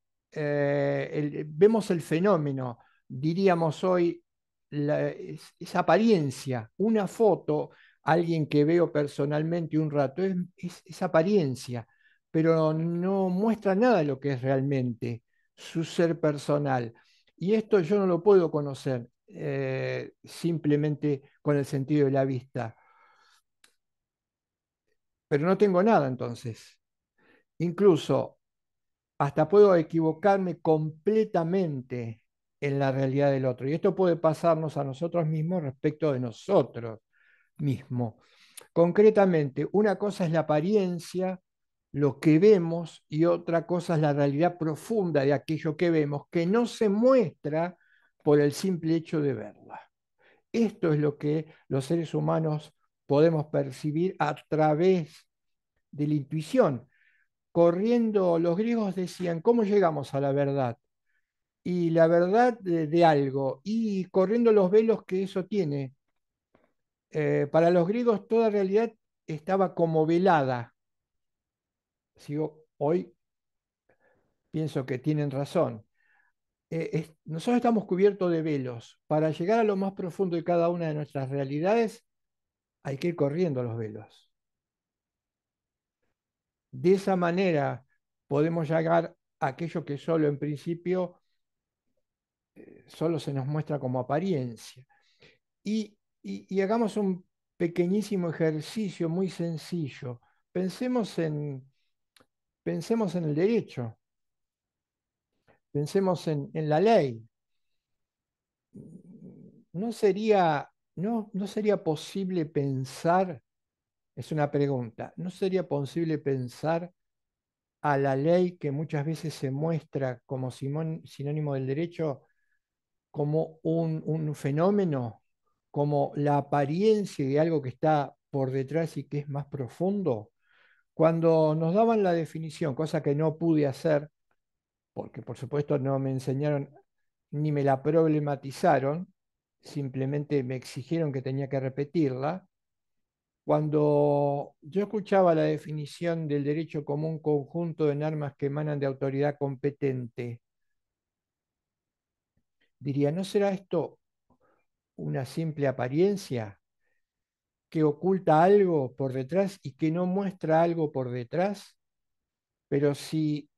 vemos el fenómeno, diríamos hoy, la, esa apariencia, una foto, alguien que veo personalmente un rato, es, es apariencia pero no muestra nada de lo que es realmente su ser personal. Y esto yo no lo puedo conocer eh, simplemente con el sentido de la vista. Pero no tengo nada entonces. Incluso hasta puedo equivocarme completamente en la realidad del otro. Y esto puede pasarnos a nosotros mismos respecto de nosotros mismos. Concretamente, una cosa es la apariencia lo que vemos y otra cosa es la realidad profunda de aquello que vemos, que no se muestra por el simple hecho de verla. Esto es lo que los seres humanos podemos percibir a través de la intuición. Corriendo, los griegos decían, ¿cómo llegamos a la verdad? Y la verdad de, algo, y corriendo los velos que eso tiene. Eh, para los griegos toda realidad estaba como velada, hoy, pienso que tienen razón. Eh, nosotros estamos cubiertos de velos. Para llegar a lo más profundo de cada una de nuestras realidades, hay que ir corriendo los velos. De esa manera podemos llegar a aquello que solo en principio eh, solo se nos muestra como apariencia. y hagamos un pequeñísimo ejercicio muy sencillo. Pensemos en Pensemos en el derecho, pensemos en, la ley. ¿No sería, no, ¿No sería posible pensar, es una pregunta, ¿no sería posible pensar a la ley que muchas veces se muestra como sinónimo del derecho como un, un, fenómeno, como la apariencia de algo que está por detrás y que es más profundo, cuando nos daban la definición, cosa que no pude hacer, porque por supuesto no me enseñaron ni me la problematizaron, simplemente me exigieron que tenía que repetirla, cuando yo escuchaba la definición del derecho como un conjunto de normas que emanan de autoridad competente, diría, ¿no será esto una simple apariencia? que oculta algo por detrás y que no muestra algo por detrás, pero si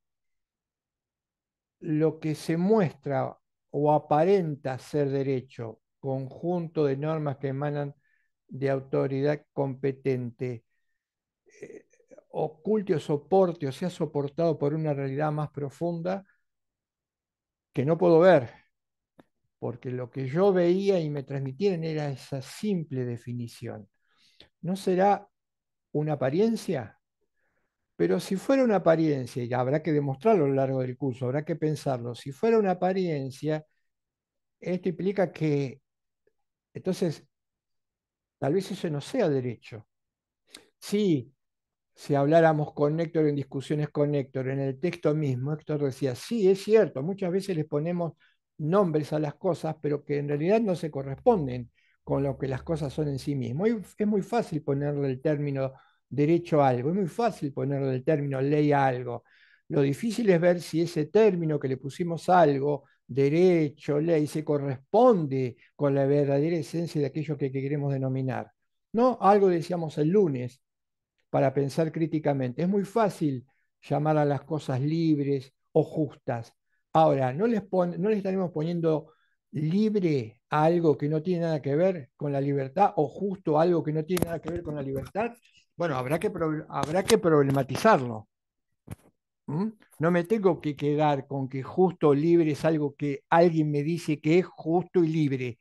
lo que se muestra o aparenta ser derecho, conjunto de normas que emanan de autoridad competente, eh, oculte o soporte o sea soportado por una realidad más profunda que no puedo ver, porque lo que yo veía y me transmitían era esa simple definición. ¿No será una apariencia? Pero si fuera una apariencia, y habrá que demostrarlo a lo largo del curso, habrá que pensarlo, si fuera una apariencia, esto implica que entonces tal vez eso no sea derecho. Sí, si habláramos con Héctor en discusiones con Héctor, en el texto mismo, Héctor decía, sí, es cierto, muchas veces les ponemos nombres a las cosas, pero que en realidad no se corresponden con lo que las cosas son en sí mismas. es muy fácil ponerle el término derecho a algo, es muy fácil ponerle el término ley a algo. Lo difícil es ver si ese término que le pusimos algo, derecho, ley, se corresponde con la verdadera esencia de aquello que, queremos denominar. No algo decíamos el lunes para pensar críticamente. Es muy fácil llamar a las cosas libres o justas. Ahora, no les, no les estaremos poniendo libre algo que no tiene nada que ver con la libertad o justo algo que no tiene nada que ver con la libertad, bueno, habrá que, habrá que problematizarlo. ¿Mm? No me tengo que quedar con que justo o libre es algo que alguien me dice que es justo y libre.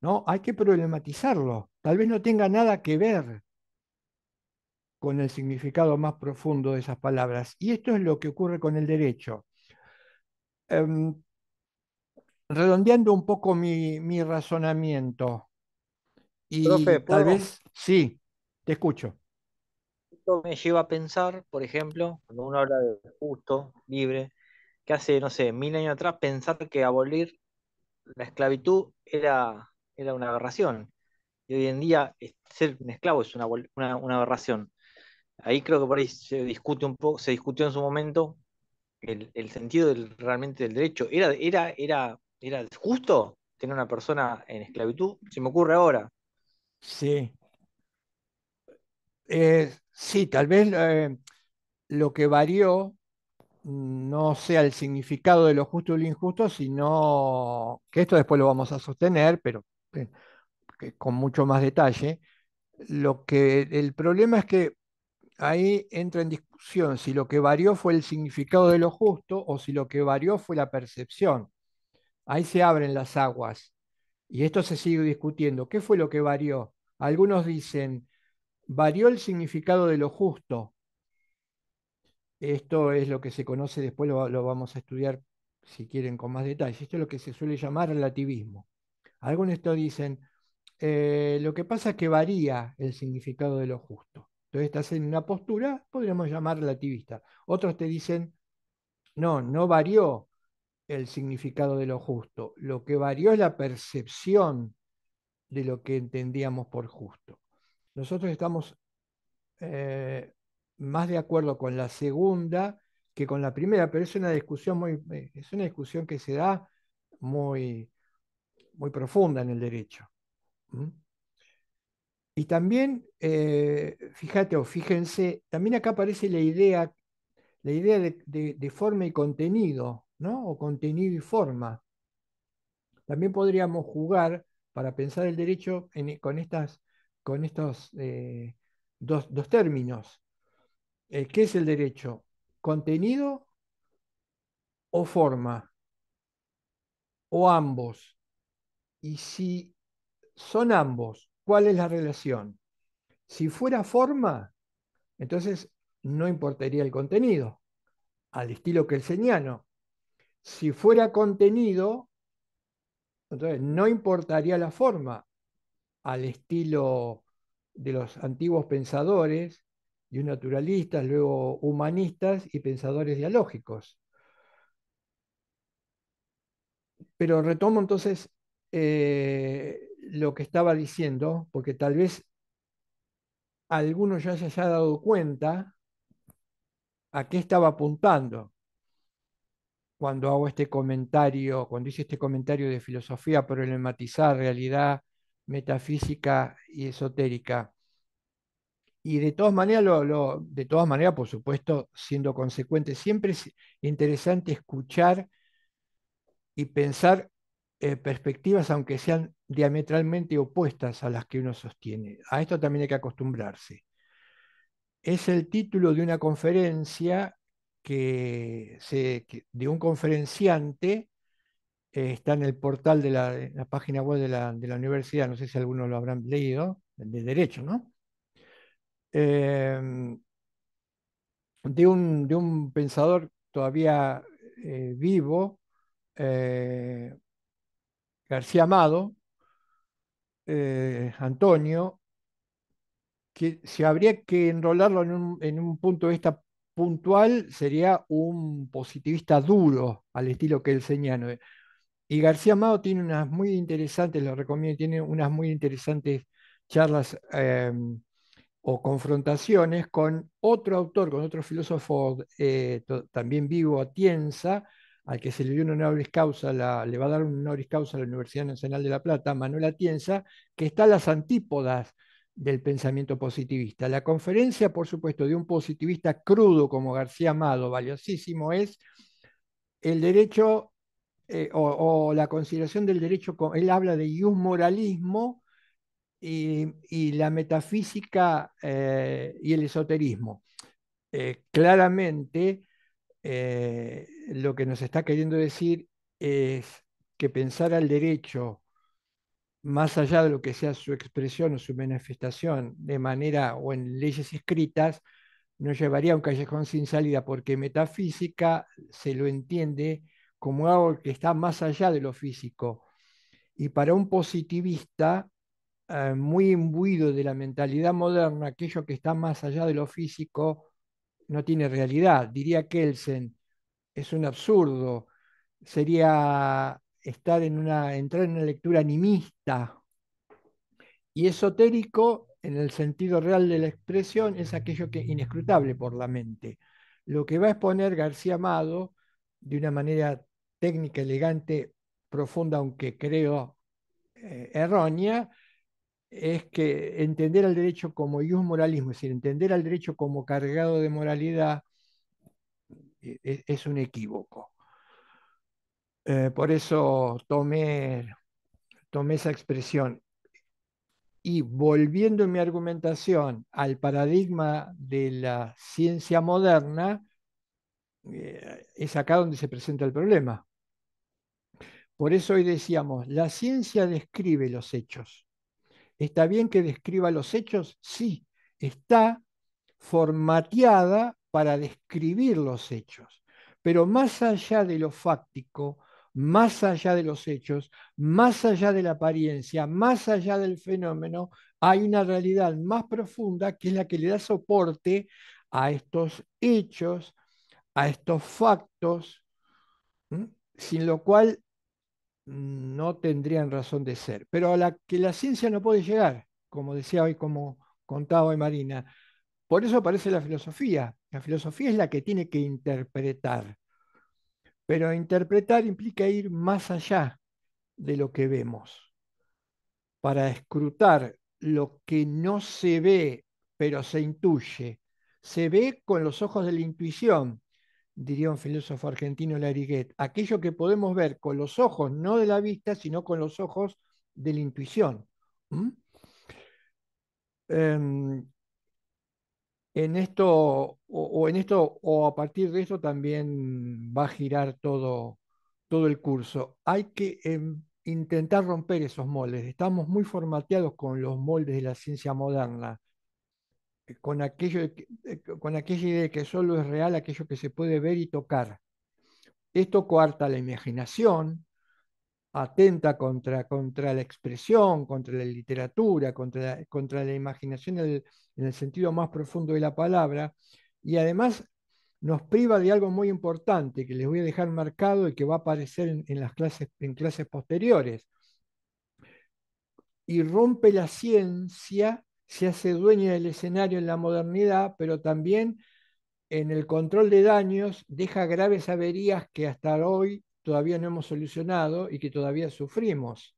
No, hay que problematizarlo. Tal vez no tenga nada que ver con el significado más profundo de esas palabras. Y esto es lo que ocurre con el derecho. Em, redondeando un poco mi, razonamiento. Y Profe, tal vez, sí, te escucho. Esto me lleva a pensar, por ejemplo, cuando uno habla de justo, libre, que hace, no sé, mil años atrás, pensar que abolir la esclavitud era, era una aberración. Y hoy en día ser un esclavo es una, aberración. Ahí creo que por ahí se discute un poco, se discutió en su momento el, sentido realmente del derecho. Era, era, era era justo tener una persona en esclavitud, se me ocurre ahora. Sí. Eh, sí, tal vez eh, lo que varió no sea el significado de lo justo o lo injusto, sino que esto después lo vamos a sostener, pero eh, con mucho más detalle. Lo que el problema es que ahí entra en discusión si lo que varió fue el significado de lo justo o si lo que varió fue la percepción. Ahí se abren las aguas. Y esto se sigue discutiendo. ¿Qué fue lo que varió? Algunos dicen, varió el significado de lo justo. Esto es lo que se conoce, después lo, vamos a estudiar si quieren con más detalles. Esto es lo que se suele llamar relativismo. Algunos esto dicen, eh, lo que pasa es que varía el significado de lo justo. Entonces estás en una postura, podríamos llamar relativista. Otros te dicen, no, no varió el significado de lo justo. Lo que varió es la percepción de lo que entendíamos por justo. Nosotros estamos eh, más de acuerdo con la segunda que con la primera, pero es una discusión muy, eh, es una discusión que se da muy, muy profunda en el derecho. Y también, eh, fíjate o fíjense, también acá aparece la idea, la idea de forma y contenido ¿no? O contenido y forma. También podríamos jugar para pensar el derecho en, e, con, estas, con estos eh, dos, dos, términos. Eh, ¿Qué es el derecho? ¿Contenido o forma? ¿O ambos? Y si son ambos, ¿cuál es la relación? Si fuera forma, entonces no importaría el contenido, al estilo que el señano, si fuera contenido, entonces no importaría la forma al estilo de los antiguos pensadores, y naturalistas, luego humanistas y pensadores dialógicos. Pero retomo entonces eh, lo que estaba diciendo, porque tal vez alguno ya se haya dado cuenta a qué estaba apuntando cuando hago este comentario, cuando hice este comentario de filosofía problematizada, realidad metafísica y esotérica. Y de todas maneras, lo, de todas maneras, por supuesto, siendo consecuente, siempre es interesante escuchar y pensar eh, perspectivas, aunque sean diametralmente opuestas a las que uno sostiene. A esto también hay que acostumbrarse. Es el título de una conferencia que de un conferenciante eh, está en el portal de la, página web de la, universidad, no sé si algunos lo habrán leído, de Derecho, ¿no? Em, de, un, pensador todavía eh, vivo, eh, García Amado, Antonio, que se habría que enrolarlo en un, en un punto de vista puntual sería un positivista duro, al estilo que él Señano. Eh. Y García Mao tiene unas muy interesantes, lo recomiendo, tiene unas muy interesantes charlas em, o confrontaciones con otro autor, con otro filósofo eh, también vivo, Atienza, al que se le dio una honoris causa, le va a dar una honoris causa a la Universidad Nacional de La Plata, Manuel Atienza, que está a las antípodas del pensamiento positivista. La conferencia, por supuesto, de un positivista crudo como García Amado, valiosísimo, es el derecho eh, o, la consideración del derecho, él habla de ius moralismo eh, y, la metafísica eh, y el esoterismo. claramente, lo que nos está queriendo decir es que pensar al derecho más allá de lo que sea su expresión o su manifestación de manera o en leyes escritas, nos llevaría a un callejón sin salida, porque metafísica se lo entiende como algo que está más allá de lo físico. Y para un positivista eh, muy imbuido de la mentalidad moderna, aquello que está más allá de lo físico no tiene realidad. Diría Kelsen, es un absurdo. Sería estar en una, entrar en una lectura animista. Y esotérico, en el sentido real de la expresión, es aquello que es inescrutable por la mente. Lo que va a exponer García Amado de una manera técnica, elegante, profunda, aunque creo eh, errónea, es que entender al derecho como ius moralismo, es decir, entender al derecho como cargado de moralidad, eh, es un equívoco. Eh, por eso tomé, tomé esa expresión. Y volviendo en mi argumentación al paradigma de la ciencia moderna, eh, es acá donde se presenta el problema. Por eso hoy decíamos, la ciencia describe los hechos. ¿Está bien que describa los hechos? Sí, está formateada para describir los hechos. Pero más allá de lo fáctico, más allá de los hechos, más allá de la apariencia, más allá del fenómeno, hay una realidad más profunda que es la que le da soporte a estos hechos, a estos factos, sin lo cual no tendrían razón de ser, pero a la que la ciencia no puede llegar, como decía hoy, como contaba hoy Marina. Por eso aparece la filosofía. La filosofía es la que tiene que interpretar pero interpretar implica ir más allá de lo que vemos. Para escrutar lo que no se ve, pero se intuye, se ve con los ojos de la intuición, diría un filósofo argentino Lariguet, aquello que podemos ver con los ojos, no de la vista, sino con los ojos de la intuición. ¿Mm? Em, en esto o, en esto o a partir de esto también va a girar todo, todo el curso. Hay que em, intentar romper esos moldes. Estamos muy formateados con los moldes de la ciencia moderna, eh, con, aquello, eh, con aquella idea de que solo es real aquello que se puede ver y tocar. Esto coarta la imaginación, atenta contra, contra la expresión, contra la literatura, contra la, contra la imaginación en el, sentido más profundo de la palabra, y además nos priva de algo muy importante que les voy a dejar marcado y que va a aparecer en, las clases, en clases posteriores. Y rompe la ciencia, se hace dueña del escenario en la modernidad, pero también en el control de daños deja graves averías que hasta hoy todavía no hemos solucionado y que todavía sufrimos.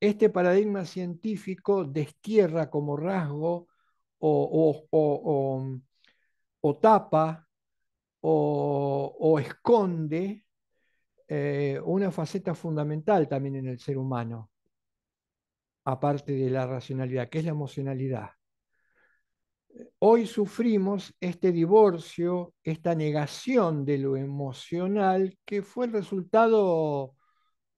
Este paradigma científico destierra como rasgo o, tapa o, esconde eh, una faceta fundamental también en el ser humano, aparte de la racionalidad, que es la emocionalidad hoy sufrimos este divorcio, esta negación de lo emocional, que fue el resultado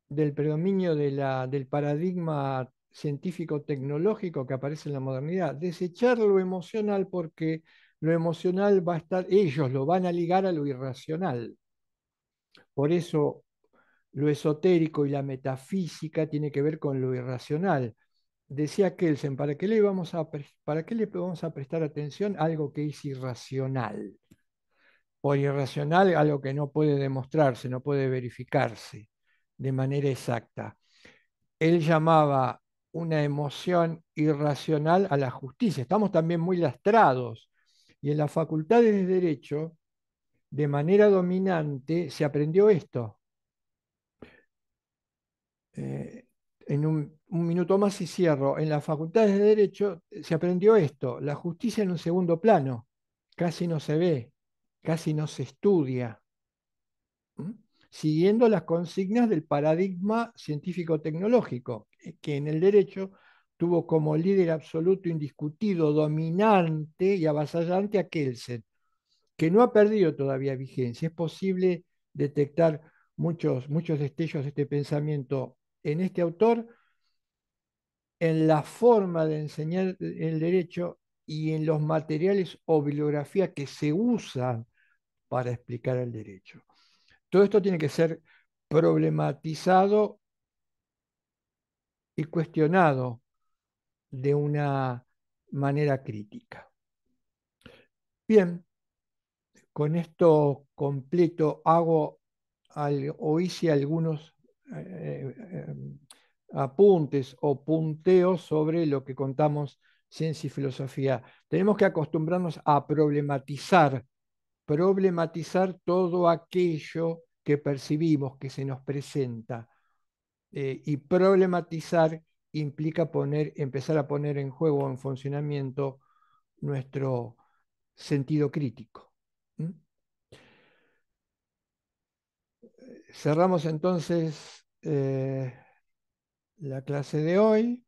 del predominio del paradigma científico-tecnológico que aparece en la modernidad. Desechar lo emocional porque lo emocional va a estar, ellos lo van a ligar a lo irracional. Por eso lo esotérico y la metafísica tiene que ver con lo irracional decía Kelsen, ¿para qué, le vamos a ¿para le vamos a prestar atención a algo que es irracional? Por irracional, algo que no puede demostrarse, no puede verificarse de manera exacta. Él llamaba una emoción irracional a la justicia. Estamos también muy lastrados. Y en las facultades de Derecho, de manera dominante, se aprendió esto. Eh, en un, minuto más y cierro, en las facultades de Derecho eh, se aprendió esto, la justicia en un segundo plano, casi no se ve, casi no se estudia, ¿Mm? siguiendo las consignas del paradigma científico-tecnológico, eh, que en el derecho tuvo como líder absoluto, indiscutido, dominante y avasallante a Kelsen, que no ha perdido todavía vigencia. Es posible detectar muchos, muchos destellos de este pensamiento en este autor en la forma de enseñar el derecho y en los materiales o bibliografía que se usan para explicar el derecho. Todo esto tiene que ser problematizado y cuestionado de una manera crítica. Bien, con esto completo hago o hice algunos eh, eh, eh, apuntes o punteos sobre lo que contamos ciencia y filosofía. Tenemos que acostumbrarnos a problematizar, problematizar todo aquello que percibimos, que se nos presenta. y problematizar implica poner, empezar a poner en juego, en funcionamiento, nuestro sentido crítico. Cerramos entonces eh, la clase de hoy.